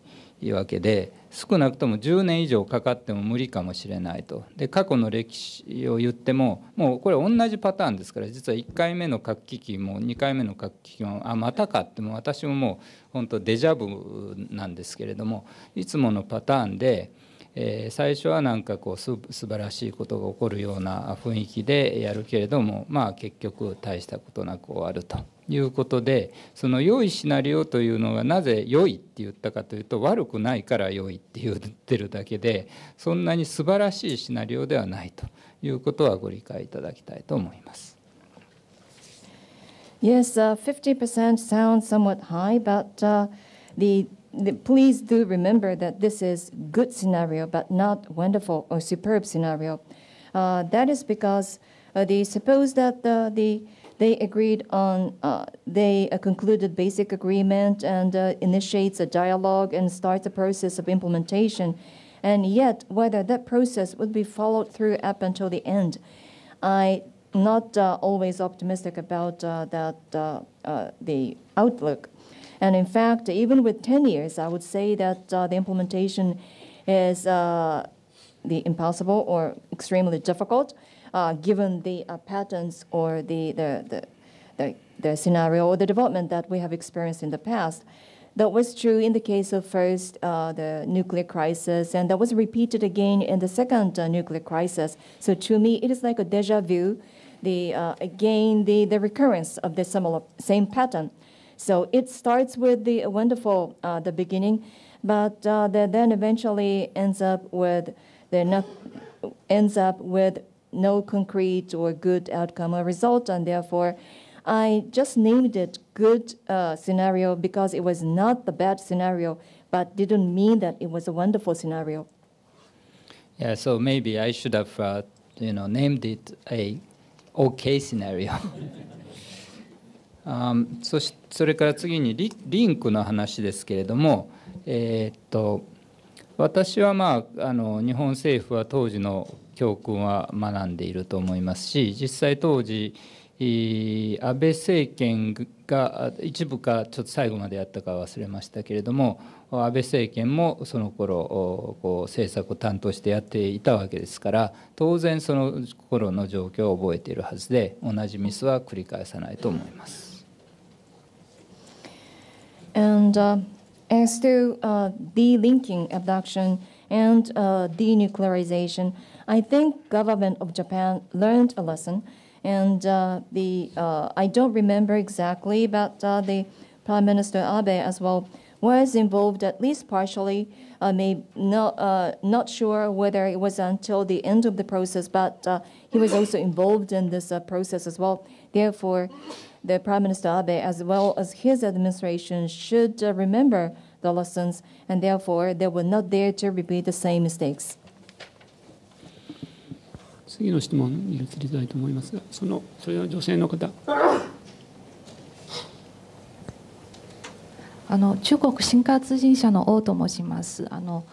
S1: わけで少なくとも10年以上かかっても無理かもしれないとで過去の歴史を言ってももうこれ同じパターンですから実は1回目の核危機も2回目の核危機もあまたかっても私ももう本当デジャブなんですけれどもいつものパターンで。え最初はなんかこうす素晴らしいことが起こるような雰囲気でやるけれどもまあ結局大したことなく終わるということでその良いシナリオというのがなぜ良いって言ったかというと悪くないから良いって言ってるだけでそんなに素晴らしいシナリオではないということはご理解いただきたいと思います。
S2: Yes,、uh, 50% sounds somewhat high, but、uh, the please do remember that this is good scenario, but not wonderful or superb scenario. Uh, that is because uh, they suppose that uh, the they agreed on uh, they uh, concluded basic agreement and uh, initiates a dialogue and starts a process of implementation, and yet whether that process would be followed through up until the end, I not always optimistic about that the outlook and in fact, even with 10 years, I would say that uh, the implementation is uh, the impossible or extremely difficult, uh, given the patterns or the, the, the, the, the scenario or the development that we have experienced in the past. That was true in the case of first uh, the nuclear crisis, and that was repeated again in the second uh, nuclear crisis. So to me, it is like a deja vu, the uh, again the, the recurrence of the similar, same pattern. So it starts with the wonderful uh, the beginning, but uh, then eventually ends up with the not, ends up with no concrete or good outcome or result, and therefore. I just named it good uh, scenario because it was not the bad scenario, but didn't mean that it was a wonderful scenario.
S1: Yeah, so maybe I should have, uh, you know, named it a okay scenario. あそしそれから次にリリンクの話ですけれども、えー、っと私は、まあ、あの日本政府は当時の教訓は学んでいると思いますし実際当時安倍政権が一部かちょっと最後までやったか忘れましたけれども安倍政権もその頃こう政策を担当してやっていたわけですから当然その頃の状況を覚えているはずで同じミスは繰り返さないと思います。
S2: And as to uh, uh linking abduction and uh, denuclearization, I think government of Japan learned a lesson. And uh, the uh, I don't remember exactly, but uh, the Prime Minister Abe as well was involved at least partially. I may not not sure whether it was until the end of the process, but he was also involved in this process as well. Therefore, the Prime Minister Abe, as well as his administration, should remember the lessons, and therefore they will not dare to repeat the same mistakes.
S3: 次の質問に移りたいと思いますが、そのそれは女性の方。
S2: あの中国新華通信社の王と申します。あの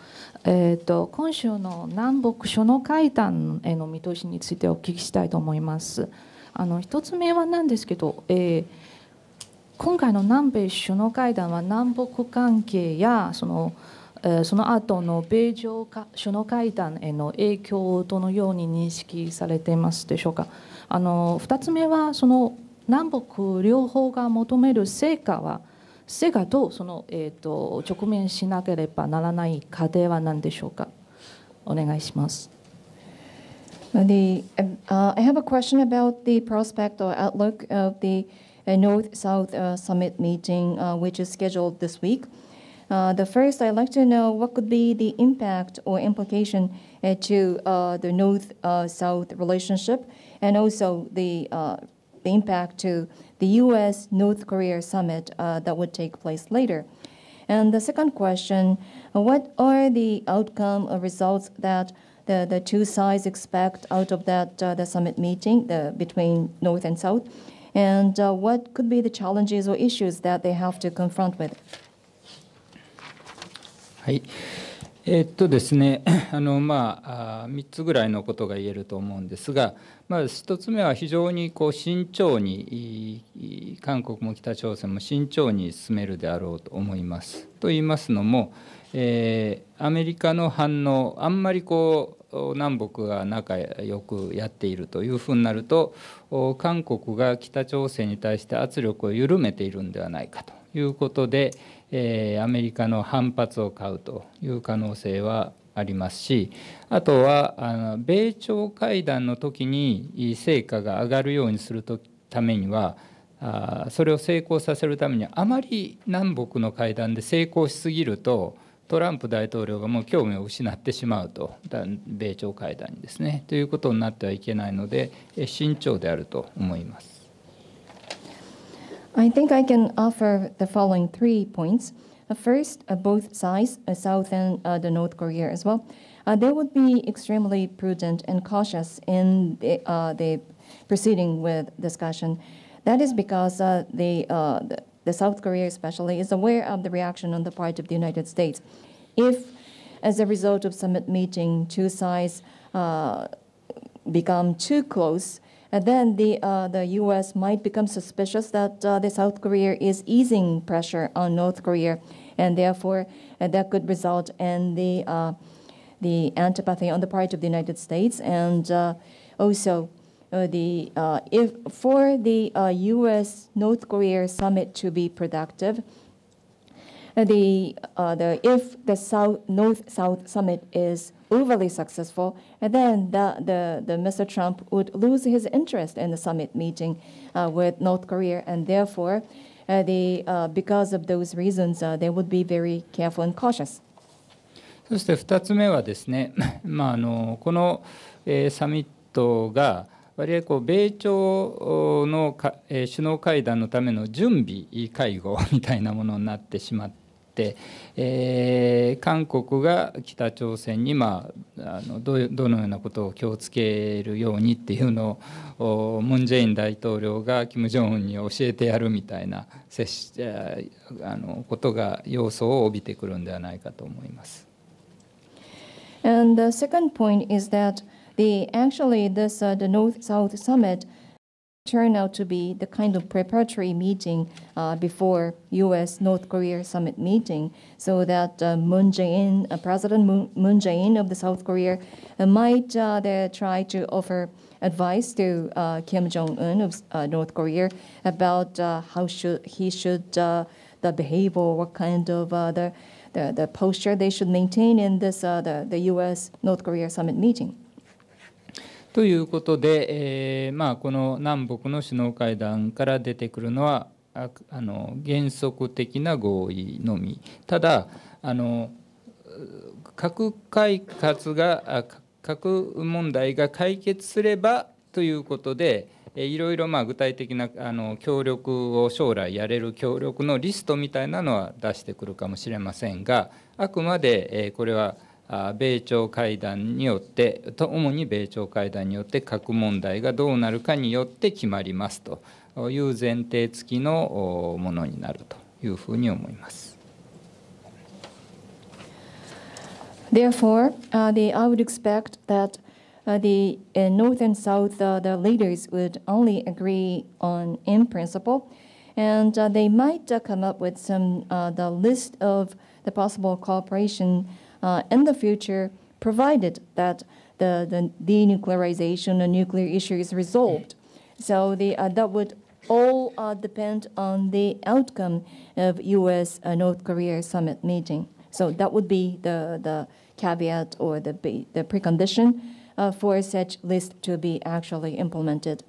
S2: えーと今週の南北首脳会談への見通しについてお聞きしたいと思います。あの1つ目はなんですけど、えー、今回の南米首脳会談は南北関係やそのその後の米朝首脳会談への影響をどのように認識されていますでしょうか。あの2つ目はその南北両方が求める成果は成果とその、えーと、と直面しなければならない課題は何でしょうかお願いします。Uh, the, uh, uh, I have a question about the prospect or outlook of the uh, North-South uh, Summit meeting, uh, which is scheduled this week. the first, I'd like to know what could be the impact or implication to the North-South relationship, and also the, the impact to the U.S.-North Korea summit that would take place later. And the second question, what are the outcome or results that the, the two sides expect out of that the summit meeting the, between North and South? And what could be the challenges or issues that they have to confront with?
S1: はい、えー、っとですねあの、まあ、3つぐらいのことが言えると思うんですが、まあ、1つ目は非常にこう慎重に韓国も北朝鮮も慎重に進めるであろうと思います。と言いますのも、えー、アメリカの反応あんまりこう南北が仲良くやっているというふうになると韓国が北朝鮮に対して圧力を緩めているんではないかということで、えアメリカの反発を買うという可能性はありますしあとはあの米朝会談の時に成果が上がるようにするためにはあそれを成功させるためにはあまり南北の会談で成功しすぎると。トランプ大統領がもう興味を失ってしまうと、米朝会談にですね、ということになってはいけないので、慎重であると思います。
S2: I think I can offer the following three points. First, both sides, South and the North Korea as well, they would be extremely prudent and cautious in the, uh, the proceeding with discussion. That is because uh, the, uh, the the South Korea especially, is aware of the reaction on the part of the United States. If, as a result of summit meeting, two sides uh, become too close, and uh, then the, uh, the U.S. might become suspicious that uh, the South Korea is easing pressure on North Korea, and therefore uh, that could result in the, uh, the antipathy on the part of the United States and also uh, the uh, if for the U.S. Uh, North Korea summit to be productive, uh, the uh, the if the South North South summit is overly successful, then the, the, the Mr. Trump would lose his interest in the summit meeting with North Korea, and therefore, the because of those reasons, they would be very careful and cautious.
S1: そして2つ目はですね、まあ、あのこの、えー、サミットが、割合こう米朝のえ首脳会談のための準備会合みたいなものになってしまって、えー、韓国が北朝鮮に、まあ、あのどどのようなことを気をつけるようにっていうのをムン・ジェイン大統領が金正恩に教えてやるみたいなしあのことが要素を帯びてくるんではないかと思います。
S2: And the second point is that the actually this uh, the North South Summit turned out to be the kind of preparatory meeting uh, before U.S. North Korea summit meeting, so that uh, Moon Jae-in, uh, President Moon, Jae-in of the South Korea, uh, might uh, try to offer advice to uh, Kim Jong Un of North Korea about how should he should the or what kind of the, the, the posture they should maintain in this the the U.S. North Korea summit meeting. と
S1: いうことで、えー、まあ、この南北の首脳会談から出てくるのはあの原則的な合意のみただあの核開発が核問題が解決すればということでいろいろまあ具体的なあの協力を将来やれる協力のリストみたいなのは出してくるかもしれませんがあくまでこれは米朝会談によって主に米朝会談によって核問題がどうなるかによって決まりますという前提付きのものになるというふうに思います。
S2: Therefore,、uh, the, I would expect that uh, the uh, North and South, uh, the leaders would only agree on in principle, and uh, they might uh, come up with some uh, the list of the possible cooperation. uh, in the future, provided that the, the denuclearization and nuclear issue is resolved. So the, uh, that would all uh, depend on the outcome of U.S. Uh, North Korea summit meeting. So that would be the, the caveat or the, the precondition uh, for such list to be actually implemented.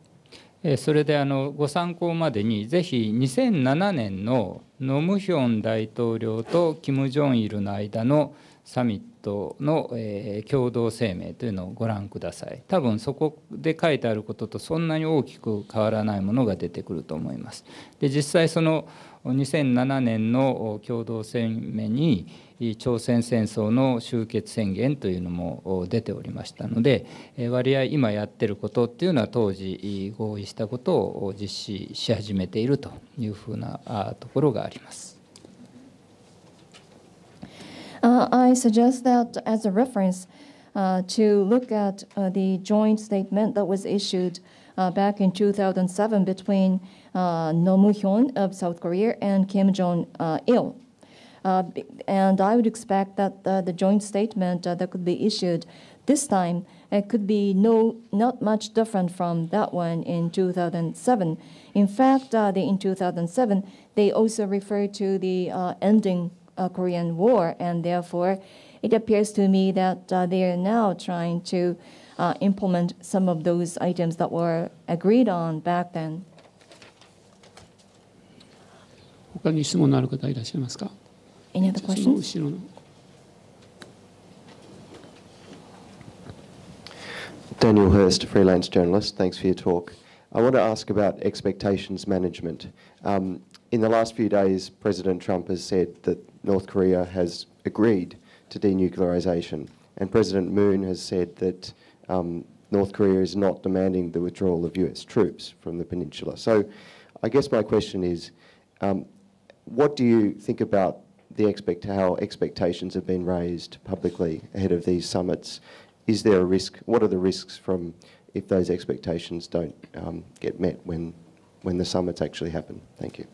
S1: それであのご参考までにぜひ2007年のノムヒョン大統領とキム・ジョンイルの間のサミットの、え共同声明というのをご覧ください多分そこで書いてあることとそんなに大きく変わらないものが出てくると思いますで実際その2007年の共同声明に朝鮮戦争の終結宣言というのも出ておりましたので割合今やってることっていうのは当時合意したことを実施し始めているというふうなところがあります。
S2: Uh, I suggest that as a reference uh, to look at uh, the joint statement that was issued uh, back in 2007 between uh, Nomu Hyun of South Korea and Kim Jong Il. Uh, and I would expect that uh, the joint statement that could be issued this time it could be no, not much different from that one in 2007. In fact, uh, the, in 2007, they also referred to the uh, ending uh, Korean War, and therefore, it appears to me that uh, they are now trying to uh, implement some of those items that were agreed on back then. Any other questions? Daniel Hurst, freelance journalist. Thanks for your talk. I want to ask about expectations management. Um, in the last few days, President Trump has said that North Korea has agreed to denuclearization. And President Moon has said that um, North Korea is not demanding the withdrawal of US troops from the peninsula. So I guess my question is, um, what do you think about the expect how expectations have been raised publicly ahead of these summits? Is there a risk? What are the risks from if those expectations don't um, get met when, when the summits actually happen? Thank you.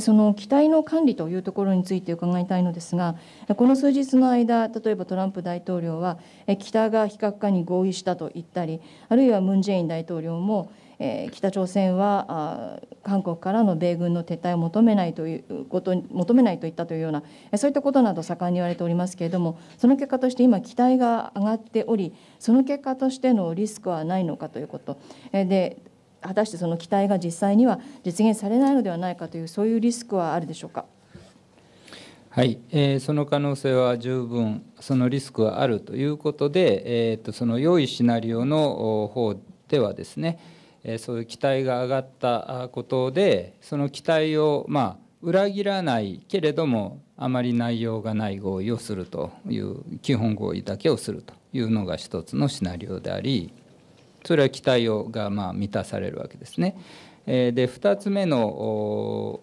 S2: その機体の管理というところについて伺いたいのですが、この数日の間、例えばトランプ大統領は、北が非核化に合意したと言ったり、あるいはムン・ジェイン大統領も、北朝鮮は韓国からの米軍の撤退を求めないということ求めないと言ったというようなそういったことなど盛んに言われておりますけれどもその結果として今期待が上がっておりその結果としてのリスクはないのかということで果たしてその期待が実際には実現されないのではないかというそういうリスクはあるでしょうか。
S1: はい、えー、その可能性は十分、そのリスクはあるということで、えーと、その良いシナリオの方ではですね、えー、そういう期待が上がったことで、その期待を、まあ、裏切らないけれども、あまり内容がない合意をするという、基本合意だけをするというのが一つのシナリオであり、それは期待をがまあ満たされるわけですね。で2つ目の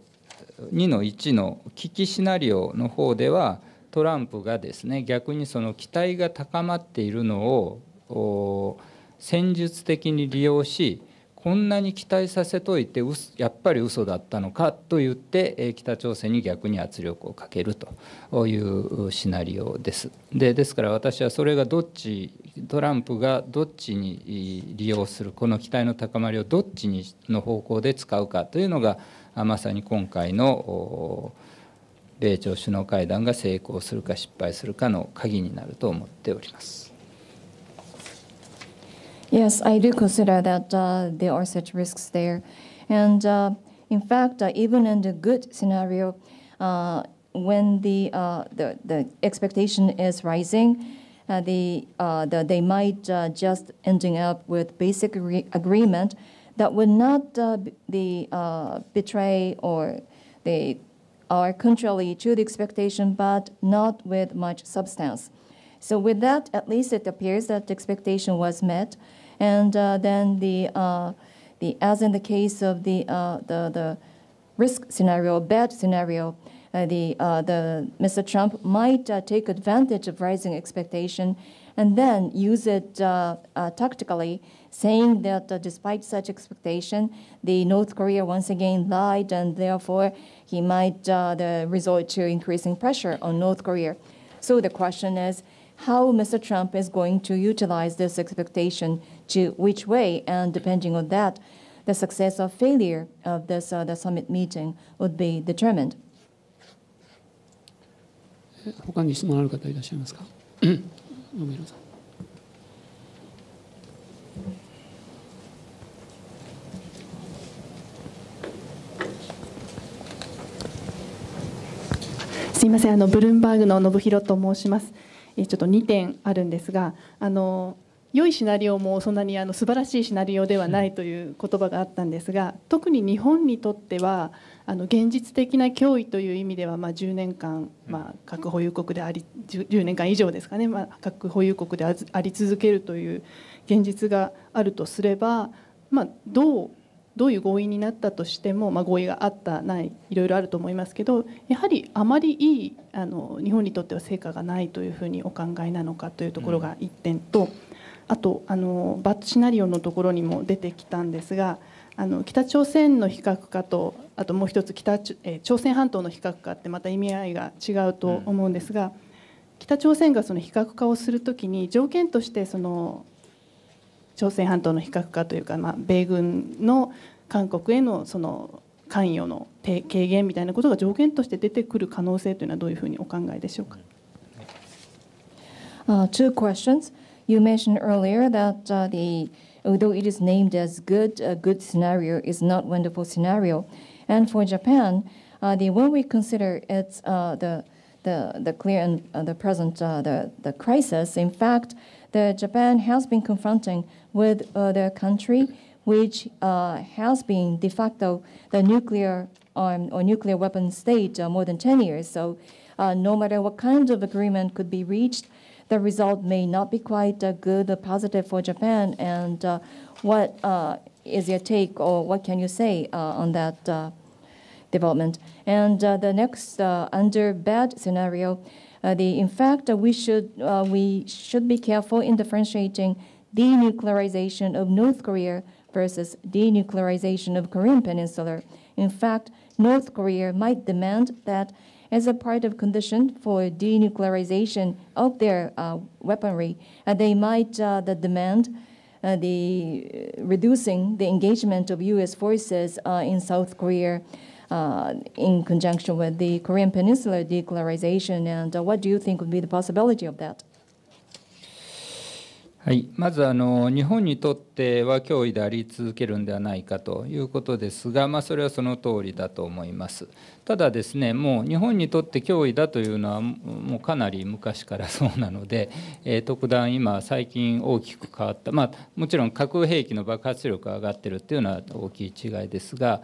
S1: 2の1の危機シナリオの方ではトランプがですね逆にその期待が高まっているのを戦術的に利用しこんなに期待させといてやっぱり嘘だったのかと言って北朝鮮に逆に圧力をかけるというシナリオですでですから私はそれがどっちトランプがどっちに利用するこの期待の高まりをどっちにの方向で使うかというのがまさに今回の米朝首脳会談が成功するか失敗するかの鍵になると思っております。
S2: Yes, I do consider that uh, there are such risks there. And uh, in fact, uh, even in the good scenario, uh, when the, uh, the, the, expectation is rising, uh, the, the, they might just ending up with basic agreement that would not the, betray or they are contrary to the expectation, but not with much substance. So with that, at least it appears that the expectation was met. And uh, then the, uh, the, as in the case of the, uh, the, the risk scenario, bad scenario, the, the Mr. Trump might take advantage of rising expectation and then use it tactically saying that uh, despite such expectation, the North Korea once again lied, and therefore he might uh, resort to increasing pressure on North Korea. So the question is how Mr. Trump is going to utilize this expectation to which way, and depending on that, the success or failure of this uh, the summit meeting would be determined.
S4: すみません、あのブルームバーグの信弘と申します。えちょっと2点あるんですが、あの良いシナリオもそんなにあの素晴らしいシナリオではないという言葉があったんですが特に日本にとってはあの現実的な脅威という意味では、まあ、10年間、まあ、核保有国であり 10, 年間以上ですかね、まあ、核保有国であり続けるという現実があるとすれば、まあ、どうどういう合意になったとしても、まあ、合意があったないいろいろあると思いますけどやはりあまりいいあの日本にとっては成果がないというふうにお考えなのかというところが1点と。うんあとあのバッチシナリオのところにも出てきたんですがあの北朝鮮の非核化とあともう一つ北、え朝鮮半島の非核化ってまた意味合いが違うと思うんですが、うん、北朝鮮がその非核化をするときに条件としてその朝鮮半島の非核化というか、まあ、米軍の韓国へのその関与の軽減みたいなことが条件として出てくる可能性というのはどういうふうにお考えでしょうか。
S2: Uh, two questions. You mentioned earlier that uh, the although it is named as good, a good scenario is not wonderful scenario, and for Japan, uh, the when we consider it's uh, the the the clear and uh, the present uh, the the crisis. In fact, the Japan has been confronting with the country which uh, has been de facto the nuclear armed um, or nuclear weapon state uh, more than ten years. So. no matter what kind of agreement could be reached, the result may not be quite good or positive for Japan. And uh, what uh, is your take or what can you say uh, on that development? And the next under bad scenario, the, in fact, we, should, we should be careful in differentiating denuclearization of North Korea versus denuclearization of Korean Peninsula. In fact, North Korea might demand that as a part of condition for denuclearization of their uh, weaponry. Uh, they might uh, the demand uh, the uh, reducing the engagement of U.S. forces in South Korea. in conjunction with the Korean Peninsula denuclearization, and what do you think would be the possibility of that?
S1: はい、まずあの日本にとっては脅威であり続けるんではないかということですが、まあ、それはその通りだと思います。ただですねもう日本にとって脅威だというのはもうかなり昔から そうなので、えー、特段今最近大きく変わったまあもちろん核兵器の爆発力が上がってるっていうのは大きい違いですが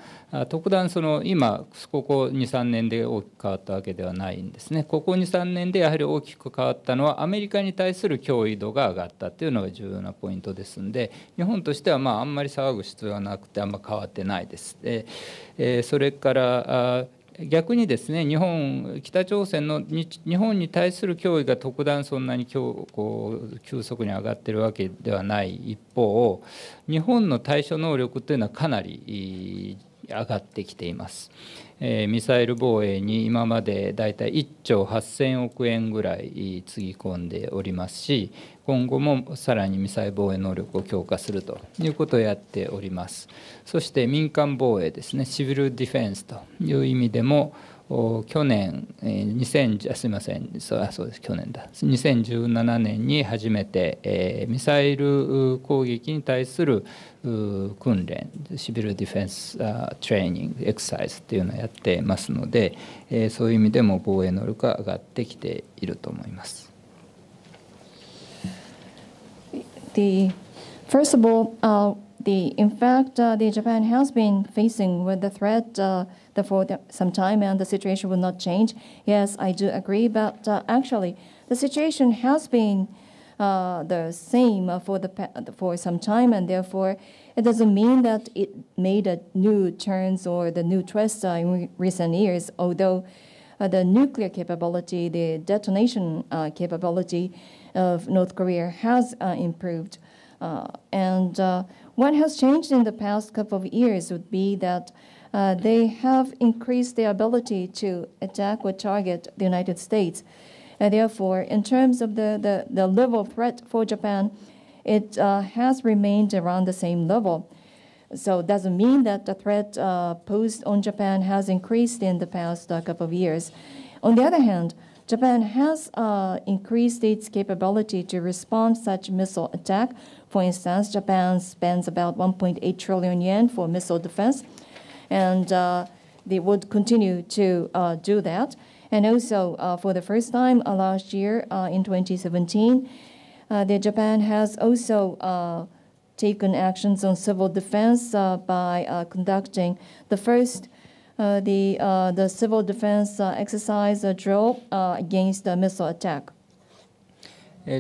S1: 特段その今ここ23年で大きく変わったわけではないんですねここ23年でやはり大きく変わったのはアメリカに対する脅威度が上がったっていうのが重要なポイントですんで日本としてはまああんまり騒ぐ必要はなくてあんま変わってないです。えー、それから逆にですね日本北朝鮮の日本に対する脅威が特段そんなにこう急速に上がってるわけではない一方日本の対処能力というのはかなり上がってきています、えー、ミサイル防衛に今までだいたい1兆8000億円ぐらいつぎ込んでおりますし今後もさらにミサイル防衛能力を強化するということをやっておりますそして民間防衛ですねシビルディフェンスという意味でも、うん去年2 0 0すみませんそうそうです去年だ2017年に初めて、えミサイル攻撃に対する訓練シビルディフェンストレーニングエクササイズっていうのをやってますので、えそういう意味でも防衛能力が上がってきていると思います。
S2: The, first of all,、uh, the, in fact,、uh, the Japan has been facing with the threat、uh, for the, some time and the situation will not change. Yes, I do agree, but uh, actually, the situation has been uh, the same for the for some time, and therefore, it doesn't mean that it made a new turns or the new twist uh, in re recent years. Although uh, the nuclear capability, the detonation uh, capability of North Korea has uh, improved, and what has changed in the past couple of years would be that uh, they have increased their ability to attack or target the United States. And uh, therefore, in terms of the, the, the level of threat for Japan, it uh, has remained around the same level. So it doesn't mean that the threat uh, posed on Japan has increased in the past uh, couple of years. On the other hand, Japan has uh, increased its capability to respond such missile attack. For instance, Japan spends about 1.8 trillion yen for missile defense and uh, they would continue to uh, do that. And also, uh, for the first time uh, last year uh, in 2017, uh, the Japan has also taken actions on civil defense by conducting the first the the civil defense exercise drill against a missile attack.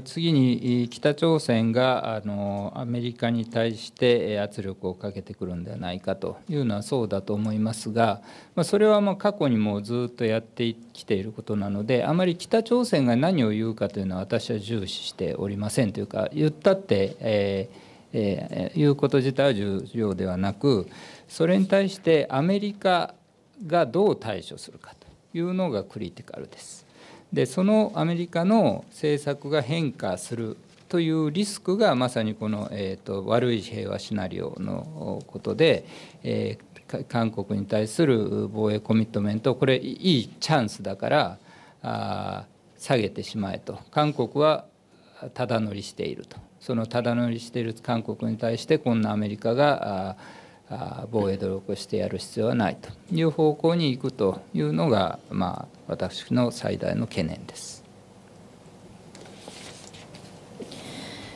S1: 次に北朝鮮があのアメリカに対して圧力をかけてくるんではないかというのはそうだと思いますが、まそれはま過去にもずっとやってきていることなのであまり北朝鮮が何を言うかというのは私は重視しておりませんというか言ったって、えーえー、いうこと自体は重要ではなくそれに対してアメリカがどう対処するかというのがクリティカルです。でそのアメリカの政策が変化するというリスクがまさにこの、えーと、悪い平和シナリオのことで、えー、韓国に対する防衛コミットメントこれいいチャンスだからあ下げてしまえと韓国はただ乗りしているとそのただ乗りしている韓国に対してこんなアメリカがあ防衛努力をしてやる必要はないという方向に行くというのが、まあ、私の最大の懸念です。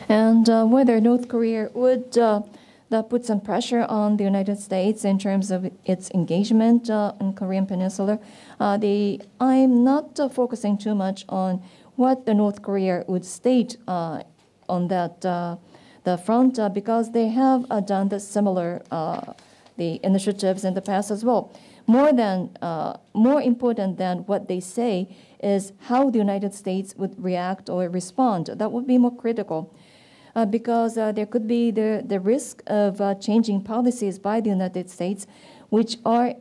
S2: And uh, whether North Korea would uh, that put some pressure on the United States in terms of its engagement uh, in Korean Peninsula, uh, the, I'm not uh, focusing too much on what the North Korea would state uh, on that. Uh, the front uh, because they have uh, done the similar uh, the initiatives in the past as well. More than more important than what they say is how the United States would react or respond. That would be more critical. Uh, because uh, there could be the, the risk of uh, changing policies by the United States, which are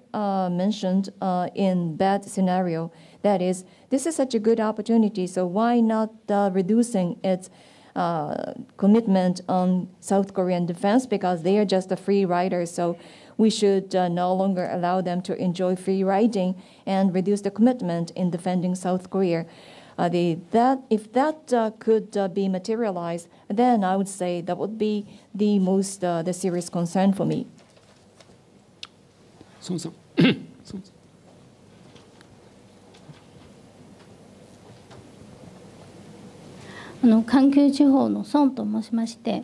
S2: mentioned in bad scenario. That is, this is such a good opportunity, so why not reducing its uh, commitment on South Korean defense because they are just a free rider. So we should uh, no longer allow them to enjoy free riding and reduce the commitment in defending South Korea. Uh, the, that, if that uh, could uh, be materialized, then I would say that would be the most uh, the serious concern for me.
S1: あの環球地方の孫と申しまして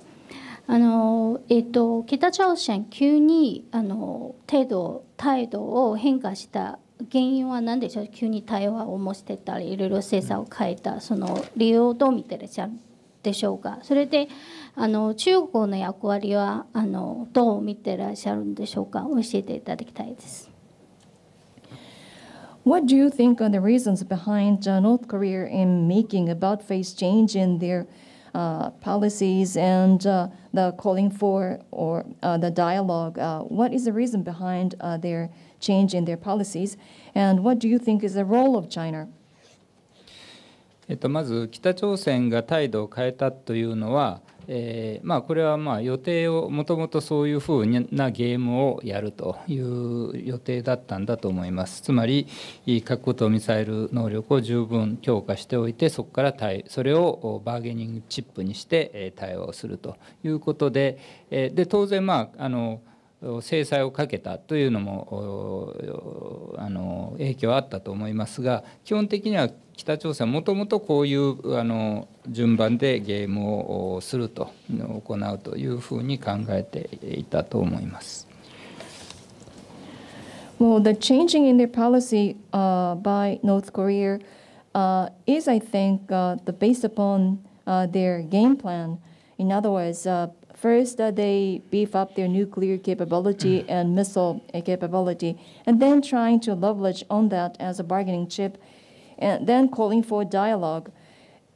S1: あの、えっと、と北朝鮮急にあの程度態度を変化した原因は何でしょう急に対話を申してたりいろいろ政策を変えたその理由をどう見てらっしゃるでしょうかそれであの中国の役割
S2: はあのどう見てらっしゃるんでしょうか教えていただきたいです。What do you think are the reasons behind North Korea in making about face change in their uh, policies and uh, the calling for or uh, the dialogue? Uh, what is the reason behind uh, their change in their policies? And what do you think is the role of China?
S1: えっと、まず北朝鮮が態度を変えたというのはえー、まあ、これはまあ予定をもともとそういうふうなゲームをやるという予定だったんだと思いますつまり核とミサイル能力を十分強化しておいてそこから対それをバーゲニングチップにして対話をするということでで当然まああの制裁をかけたというのもあの影響あったと思いますが基本的には北朝鮮もともとこういうあの順番でゲームをすると行うというふうに考えていたと思います。
S2: Well, the changing in their policy uh, by North Korea uh, is, I think, uh, the based upon uh, their game plan. In other words, uh, First, uh, they beef up their nuclear capability mm. and missile uh, capability, and then trying to leverage on that as a bargaining chip, and then calling for dialogue.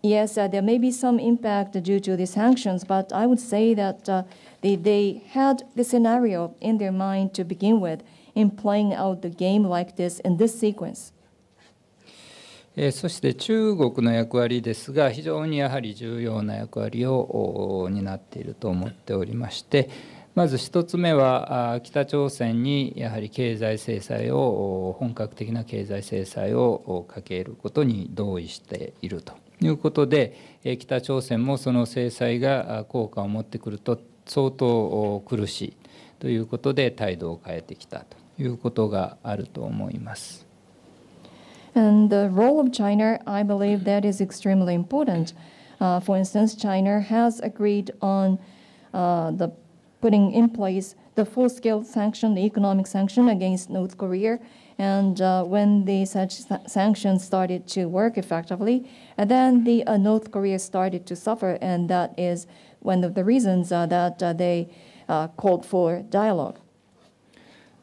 S2: Yes, uh, there may be some impact due to the sanctions, but I would say that uh, they, they had the scenario in their mind to begin with in playing out the game like this in this sequence.
S1: そして中国の役割ですが非常にやはり重要な役割を担っていると思っておりましてまず1つ目は北朝鮮にやはり経済制裁を本格的な経済制裁をかけることに同意しているということで北朝鮮もその制裁が効果を持ってくると相当苦しいということで態度を変えてきたということがあると思います。
S2: And the role of China, I believe that is extremely important. Uh, for instance, China has agreed on uh, the putting in place the full-scale sanction, the economic sanction against North Korea. And uh, when the such sanctions started to work effectively, and then the uh, North Korea started to suffer, and that is one of the reasons uh, that uh, they called for dialogue.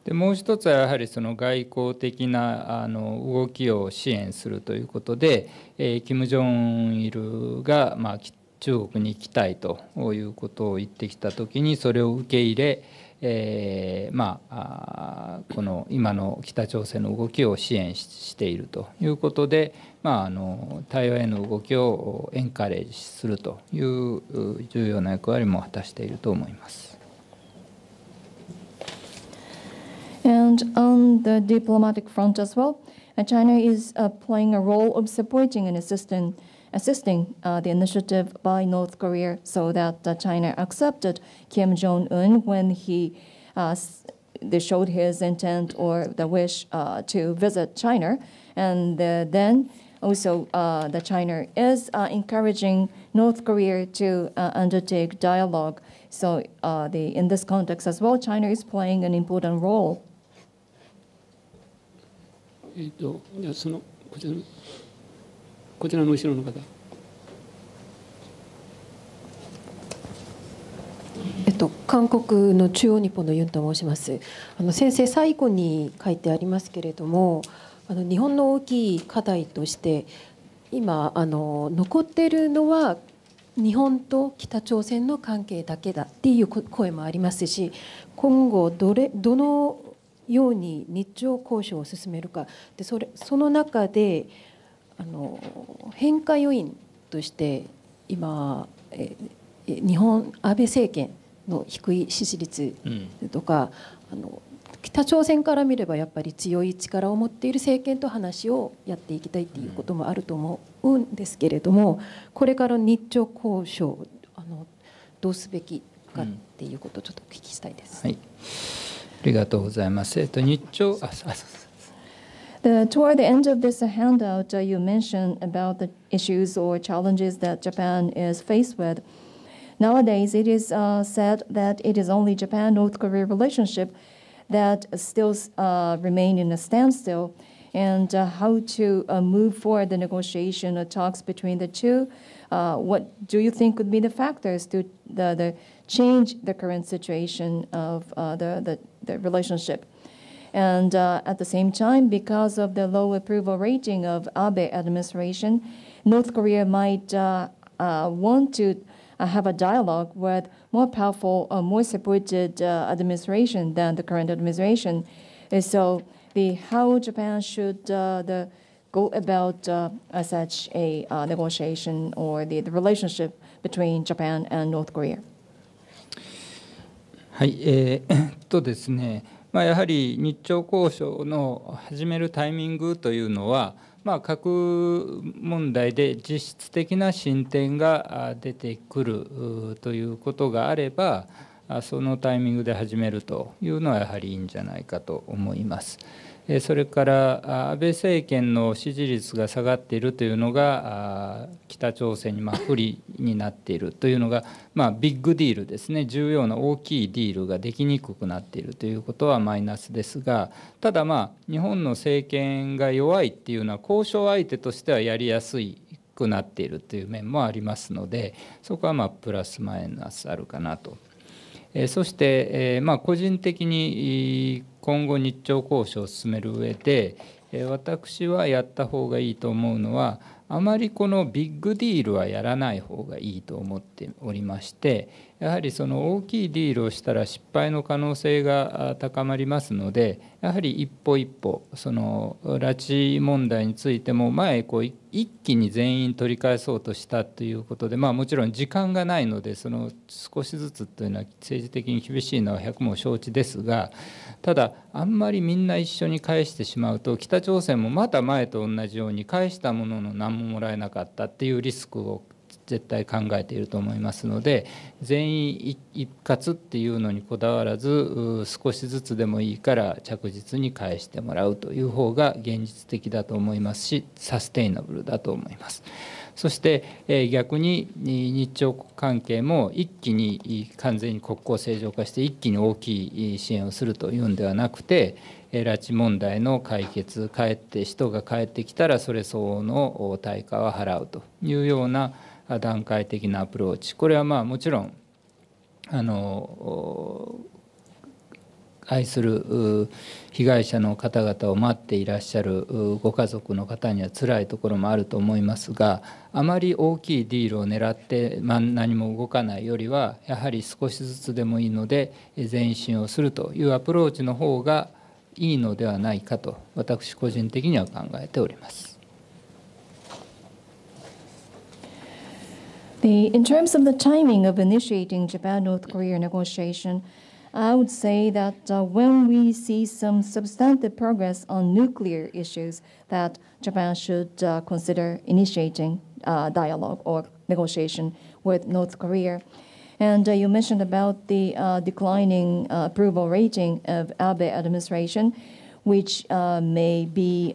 S1: でもう一つはやはりその外交的なあの動きを支援するということで、えー、金正恩イルが、まあ、中国に行きたいということを言ってきた時にそれを受け入れえー、まあこの今の北朝鮮の動きを支援しているということで、まあ、あの対話への動きをエンカレージするという重要な役割も果たしていると思います。
S2: and on the diplomatic front as well. China is uh, playing a role of supporting and assisting, assisting uh, the initiative by North Korea so that uh, China accepted Kim Jong un when he uh, they showed his intent or the wish uh, to visit China. And uh, then also, the China is encouraging North Korea to undertake dialogue. So, the, in this context as well, China is playing an important role
S3: えっ、ー、とじゃそのこちらのこちらの後ろの方。
S2: えっと、韓国の中央日本のユンと申しますあの先生最後に書いてありますけれどもあの日本の大きい課題として今あの残ってるのは日本と北朝鮮の関係だけだっていう声もありますし今後どれどのように日朝交渉を進めるかでそれその中であの変化要因として今え日本安倍政権の低い支持率とか、うん、あの北朝鮮から見ればやっぱり強い力を持っている政権と話をやっていきたいということもあると思うんですけれどもこれから日朝交渉あのどうすべきかっていうことをちょっとお聞きしたいです。はい
S1: ありがとうございます。えっと、日朝、あ、そうそう。
S2: The, toward the end of this handout, uh, you mentioned about the issues or challenges that Japan is faced with. Nowadays, it is uh, said that it is only Japan-North Korea relationship that still uh, remain in a standstill, and uh, how to uh, move forward the negotiation or talks between the two. Uh, what do you think would be the factors to the, the change the current situation of uh, the, the, the, relationship. And uh, at the same time, because of the low approval rating of Abe administration, North Korea might uh, uh, want to uh, have a dialogue with more powerful or more supported administration than the current administration. And so the how Japan should the go about uh, such a uh, negotiation or the, the relationship between Japan and North Korea?
S1: はい、えー、っとですね、まあ、やはり日朝交渉の始めるタイミングというのは、まあ、核問題で実質的な進展が出てくるということがあれば、そのタイミングで始めるというのはやはりいいんじゃないかと思います。それから安倍政権の支持率が下がっているというのが北朝鮮にま不利になっているというのが、まビッグディールですね重要な大きいディールができにくくなっているということはマイナスですがただまあ日本の政権が弱いっていうのは交渉相手としてはやりやすいくなっているという面もありますのでそこはまプラスマイナスあるかなとそして、まあ、個人的に今後日朝交渉を進める上で私はやった方がいいと思うのはあまりこのビッグディールはやらない方がいいと思っておりましてやはりその大きいディールをしたら失敗の可能性が高まりますのでやはり一歩一歩その拉致問題についても前こう一気に全員取り返そうとしたということで、まあ、もちろん時間がないのでその少しずつというのは政治的に厳しいのは百も承知ですがただあんまりみんな一緒に返してしまうと北朝鮮もまた前と同じように返したものの何ももらえなかったっていうリスクを絶対考えていると思いますので全員一括っていうのにこだわらず少しずつでもいいから着実に返してもらうという方が現実的だと思いますしサステイナブルだと思います。そして逆に日朝関係も一気に完全に国交正常化して一気に大きい支援をするというんではなくて拉致問題の解決帰って人が帰ってきたらそれ相応の対価は払うというような段階的なアプローチこれはまあもちろんあの愛する被害者の方々を待っていらっしゃるご家族の方には辛いところもあると思いますがあまり大きいディールを狙って、ま何も動かないよりはやはり少しずつでもいいので前進をするというアプローチの方がいいのではないかと私個人的には考えております。
S2: The, in terms of the timing of initiating Japan-North Korea negotiation, I would say that uh, when we see some substantive progress on nuclear issues, that Japan should uh, consider initiating uh, dialogue or negotiation with North Korea. And uh, you mentioned about the uh, declining uh, approval rating of Abe administration, which may be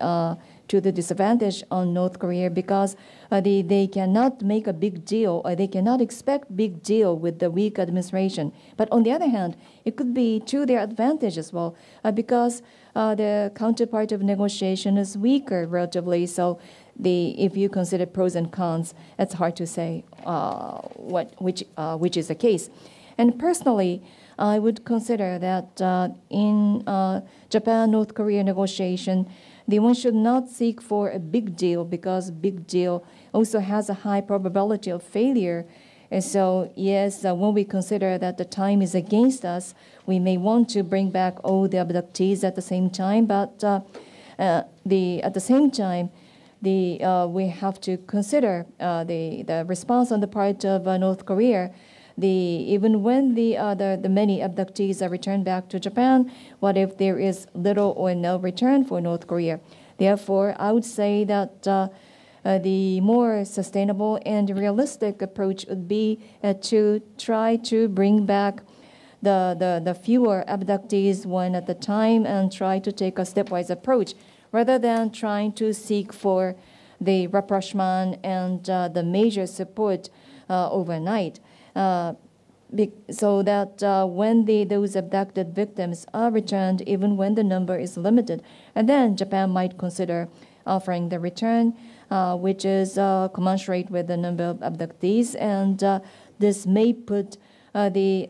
S2: to the disadvantage on North Korea because uh, they, they cannot make a big deal or they cannot expect big deal with the weak administration. But on the other hand, it could be to their advantage as well uh, because uh, the counterpart of negotiation is weaker relatively. So the, if you consider pros and cons, it's hard to say uh, what, which, uh, which is the case. And personally, I would consider that uh, in Japan-North Korea negotiation, then one should not seek for a big deal because big deal also has a high probability of failure. And so, yes, uh, when we consider that the time is against us, we may want to bring back all the abductees at the same time, but uh, uh, the, at the same time, the, uh, we have to consider uh, the, the response on the part of uh, North Korea the even when the, uh, the, the many abductees are returned back to Japan, what if there is little or no return for North Korea? Therefore, I would say that uh, uh, the more sustainable and realistic approach would be uh, to try to bring back the, the, the fewer abductees one at a time and try to take a stepwise approach rather than trying to seek for the rapprochement and uh, the major support uh, overnight. Uh, so that uh, when the, those abducted victims are returned, even when the number is limited, and then Japan might consider offering the return, uh, which is uh, commensurate with the number of abductees, and uh, this may put uh, the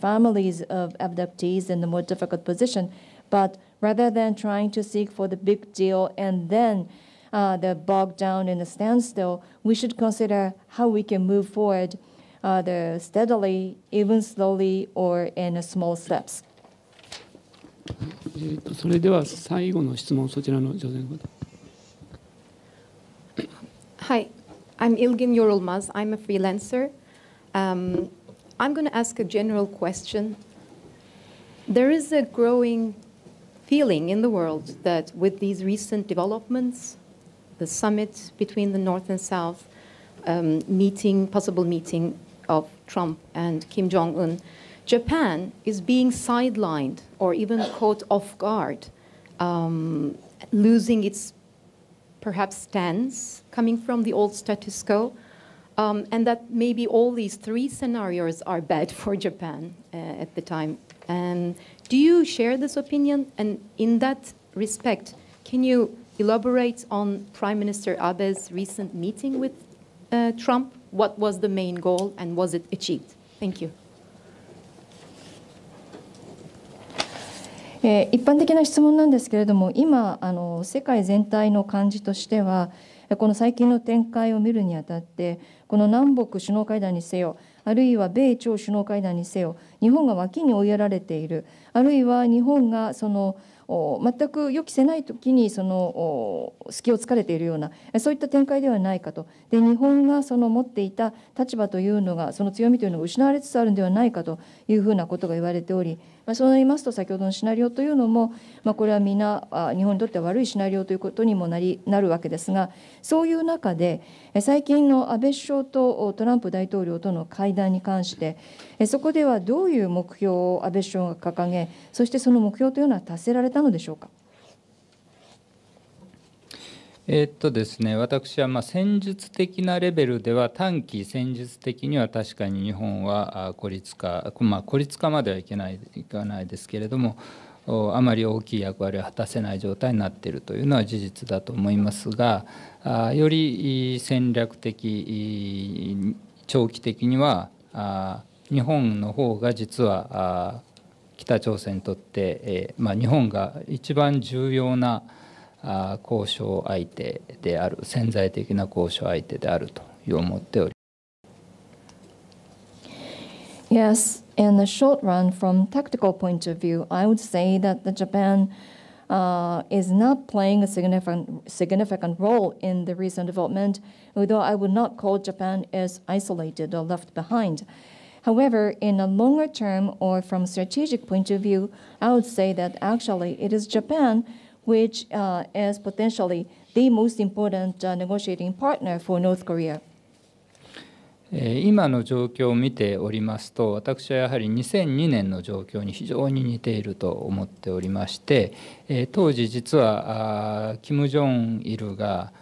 S2: families of abductees in a more difficult position. But rather than trying to seek for the big deal and then the are bogged down in a standstill, we should consider how we can move forward the steadily, even slowly, or in small steps. Hi, i I'm Ilgin
S1: Yorulmaz. I'm a freelancer. Um, I'm going to ask a general question. There is a growing feeling in the world that with these recent developments, the summit between the North and South, um, meeting, possible meeting of Trump and Kim Jong un, Japan is being sidelined or even caught off guard, um, losing its perhaps stance coming from the old status quo.
S2: Um, and that maybe all these three scenarios are bad for Japan uh, at the time. And um, do you share this opinion? And in that respect,
S1: can you elaborate on Prime Minister Abe's recent meeting with uh, Trump?
S2: What was the main goal and was it achieved? Thank you. 一般的な質問なんですけれども今あの世界全体の感じとしてはこの最近の展開を見るにあたってこの南北首脳会談にせよあるいは米朝首脳会談にせよ日本が脇に追いやられているあるいは日本がその、全く予期せない時にその隙を突かれているようなそういった展開ではないかとで日本がその持っていた立場というのがその強みというのが失われつつあるんではないかというふうなことが言われており、まあ、そうなりますと先ほどのシナリオというのも、まあ、これは皆日本にとっては悪いシナリオということにもなりなるわけですがそういう中で最近の安倍首相とトランプ大統領との会談に関してそこではどういう目標を安倍首相が掲げそしてその目標というのは達せられたのでしょうか。
S1: えっとですね、私はま戦術的なレベルでは短期戦術的には確かに日本は孤立化、まあ、孤立化まではいけないいかないですけれどもあまり大きい役割を果たせない状態になっているというのは事実だと思いますがより戦略的長期的には日本の方が実は北朝鮮にとって、まあ、日本が一番重要な交渉相手である潜在的な交渉相手であると思っております。
S2: Yes. in the short run, from tactical point of view, I would say that the Japan uh, is not playing a significant significant role in the recent development. Although I would not call Japan as isolated or left behind. However, in a longer term or from strategic point of view, I would say that actually it is Japan which uh, is potentially the most important uh, negotiating partner for North Korea.
S1: 今の状況を見ておりますと私はやはり2002年の状況に非常に似ていると思っておりまして当時実は金正ルが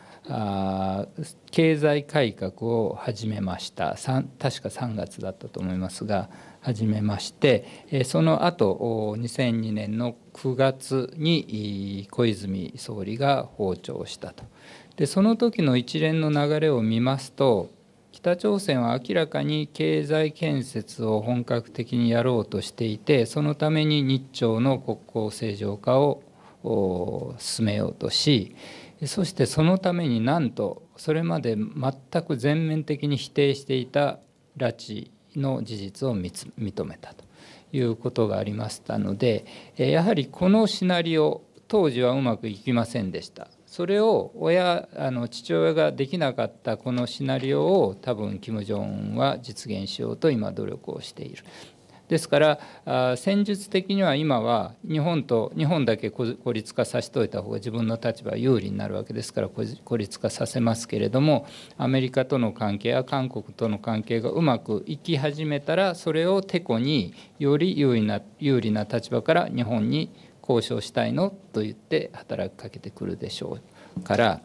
S1: 経済改革を始めました確か3月だったと思いますが始めましてその後2002年の9月に小泉総理が訪朝したとでその時の一連の流れを見ますと北朝鮮は明らかに経済建設を本格的にやろうとしていてそのために日朝の国交正常化を進めようとしそしてそのためになんとそれまで全く全面的に否定していた拉致の事実を認めたということがありましたのでやはりこのシナリオ当時はうまくいきませんでしたそれを親あの父親ができなかったこのシナリオを多分金正恩は実現しようと今努力をしている。ですから戦術的には今は日本と日本だけ孤立化させておいた方が自分の立場は有利になるわけですから孤立化させますけれどもアメリカとの関係や韓国との関係がうまくいき始めたらそれをてこにより有利な有利な立場から日本に交渉したいのと言って働きかけてくるでしょうから、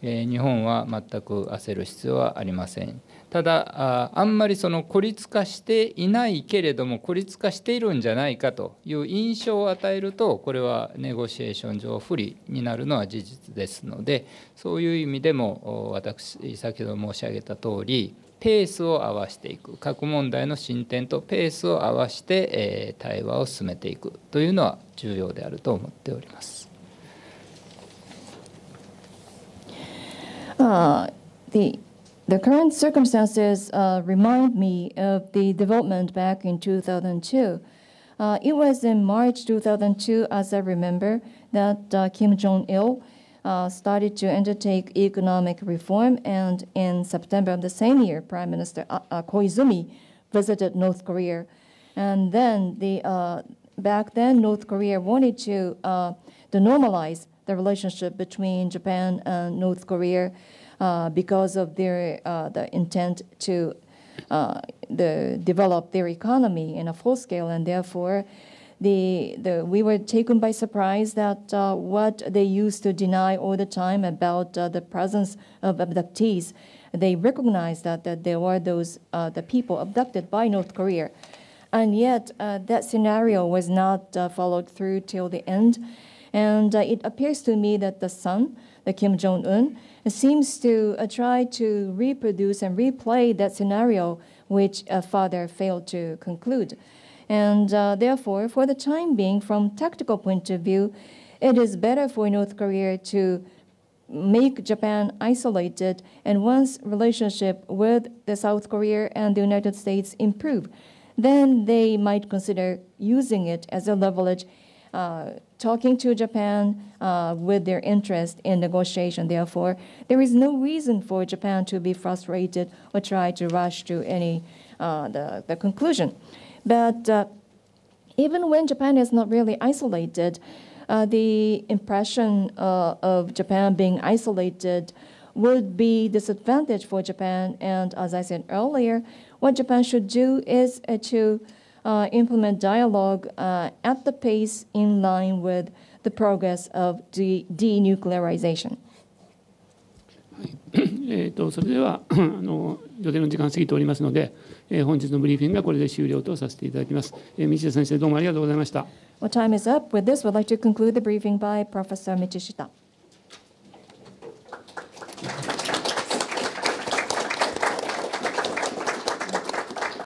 S1: えー、日本は全く焦る必要はありません。ただあんまりその孤立化していないけれども孤立化しているんじゃないかという印象を与えるとこれはネゴシエーション上不利になるのは事実ですのでそういう意味でも私先ほど申し上げたとおりペースを合わせていく核問題の進展とペースを合わせて、えー、対話を進めていくというのは重要であると思っております。
S2: Uh, the The current circumstances uh, remind me of the development back in 2002. Uh, it was in March 2002, as I remember, that uh, Kim Jong il uh, started to undertake economic reform, and in September of the same year, Prime Minister uh, uh, Koizumi visited North Korea. And then the, uh, back then, North Korea wanted to, to normalize the relationship between Japan and North Korea because of their the intent to the, develop their economy in a full scale, and therefore the, the, we were taken by surprise that uh, what they used to deny all the time about uh, the presence of abductees, they recognized that, that there were those uh, the people abducted by North Korea. And yet, uh, that scenario was not uh, followed through till the end. And uh, it appears to me that the son, the Kim Jong un, seems to try to reproduce and replay that scenario which a father failed to conclude. And uh, therefore, for the time being, from tactical point of view, it is better for North Korea to make Japan isolated, and once relationship with the South Korea and the United States improve, then they might consider using it as a leverage, uh, talking to Japan uh, with their interest in negotiation. Therefore, there is no reason for Japan to be frustrated or try to rush to any uh, the, the conclusion. But uh, even when Japan is not really isolated, uh, the impression uh, of Japan being isolated would be disadvantage for Japan. And as I said earlier, what Japan should do is uh, to uh, implement dialogue uh, at the pace in line with the progress of de denuclearization.
S3: えー、とそれではあの予定の時間過ぎておりますので。え本日のブリーフィングがこれで終了とさせていただきます。え道下先生、どうもありがとうございました。
S2: Well, time is up. With this, we'd like to conclude the briefing by Professor Michishita.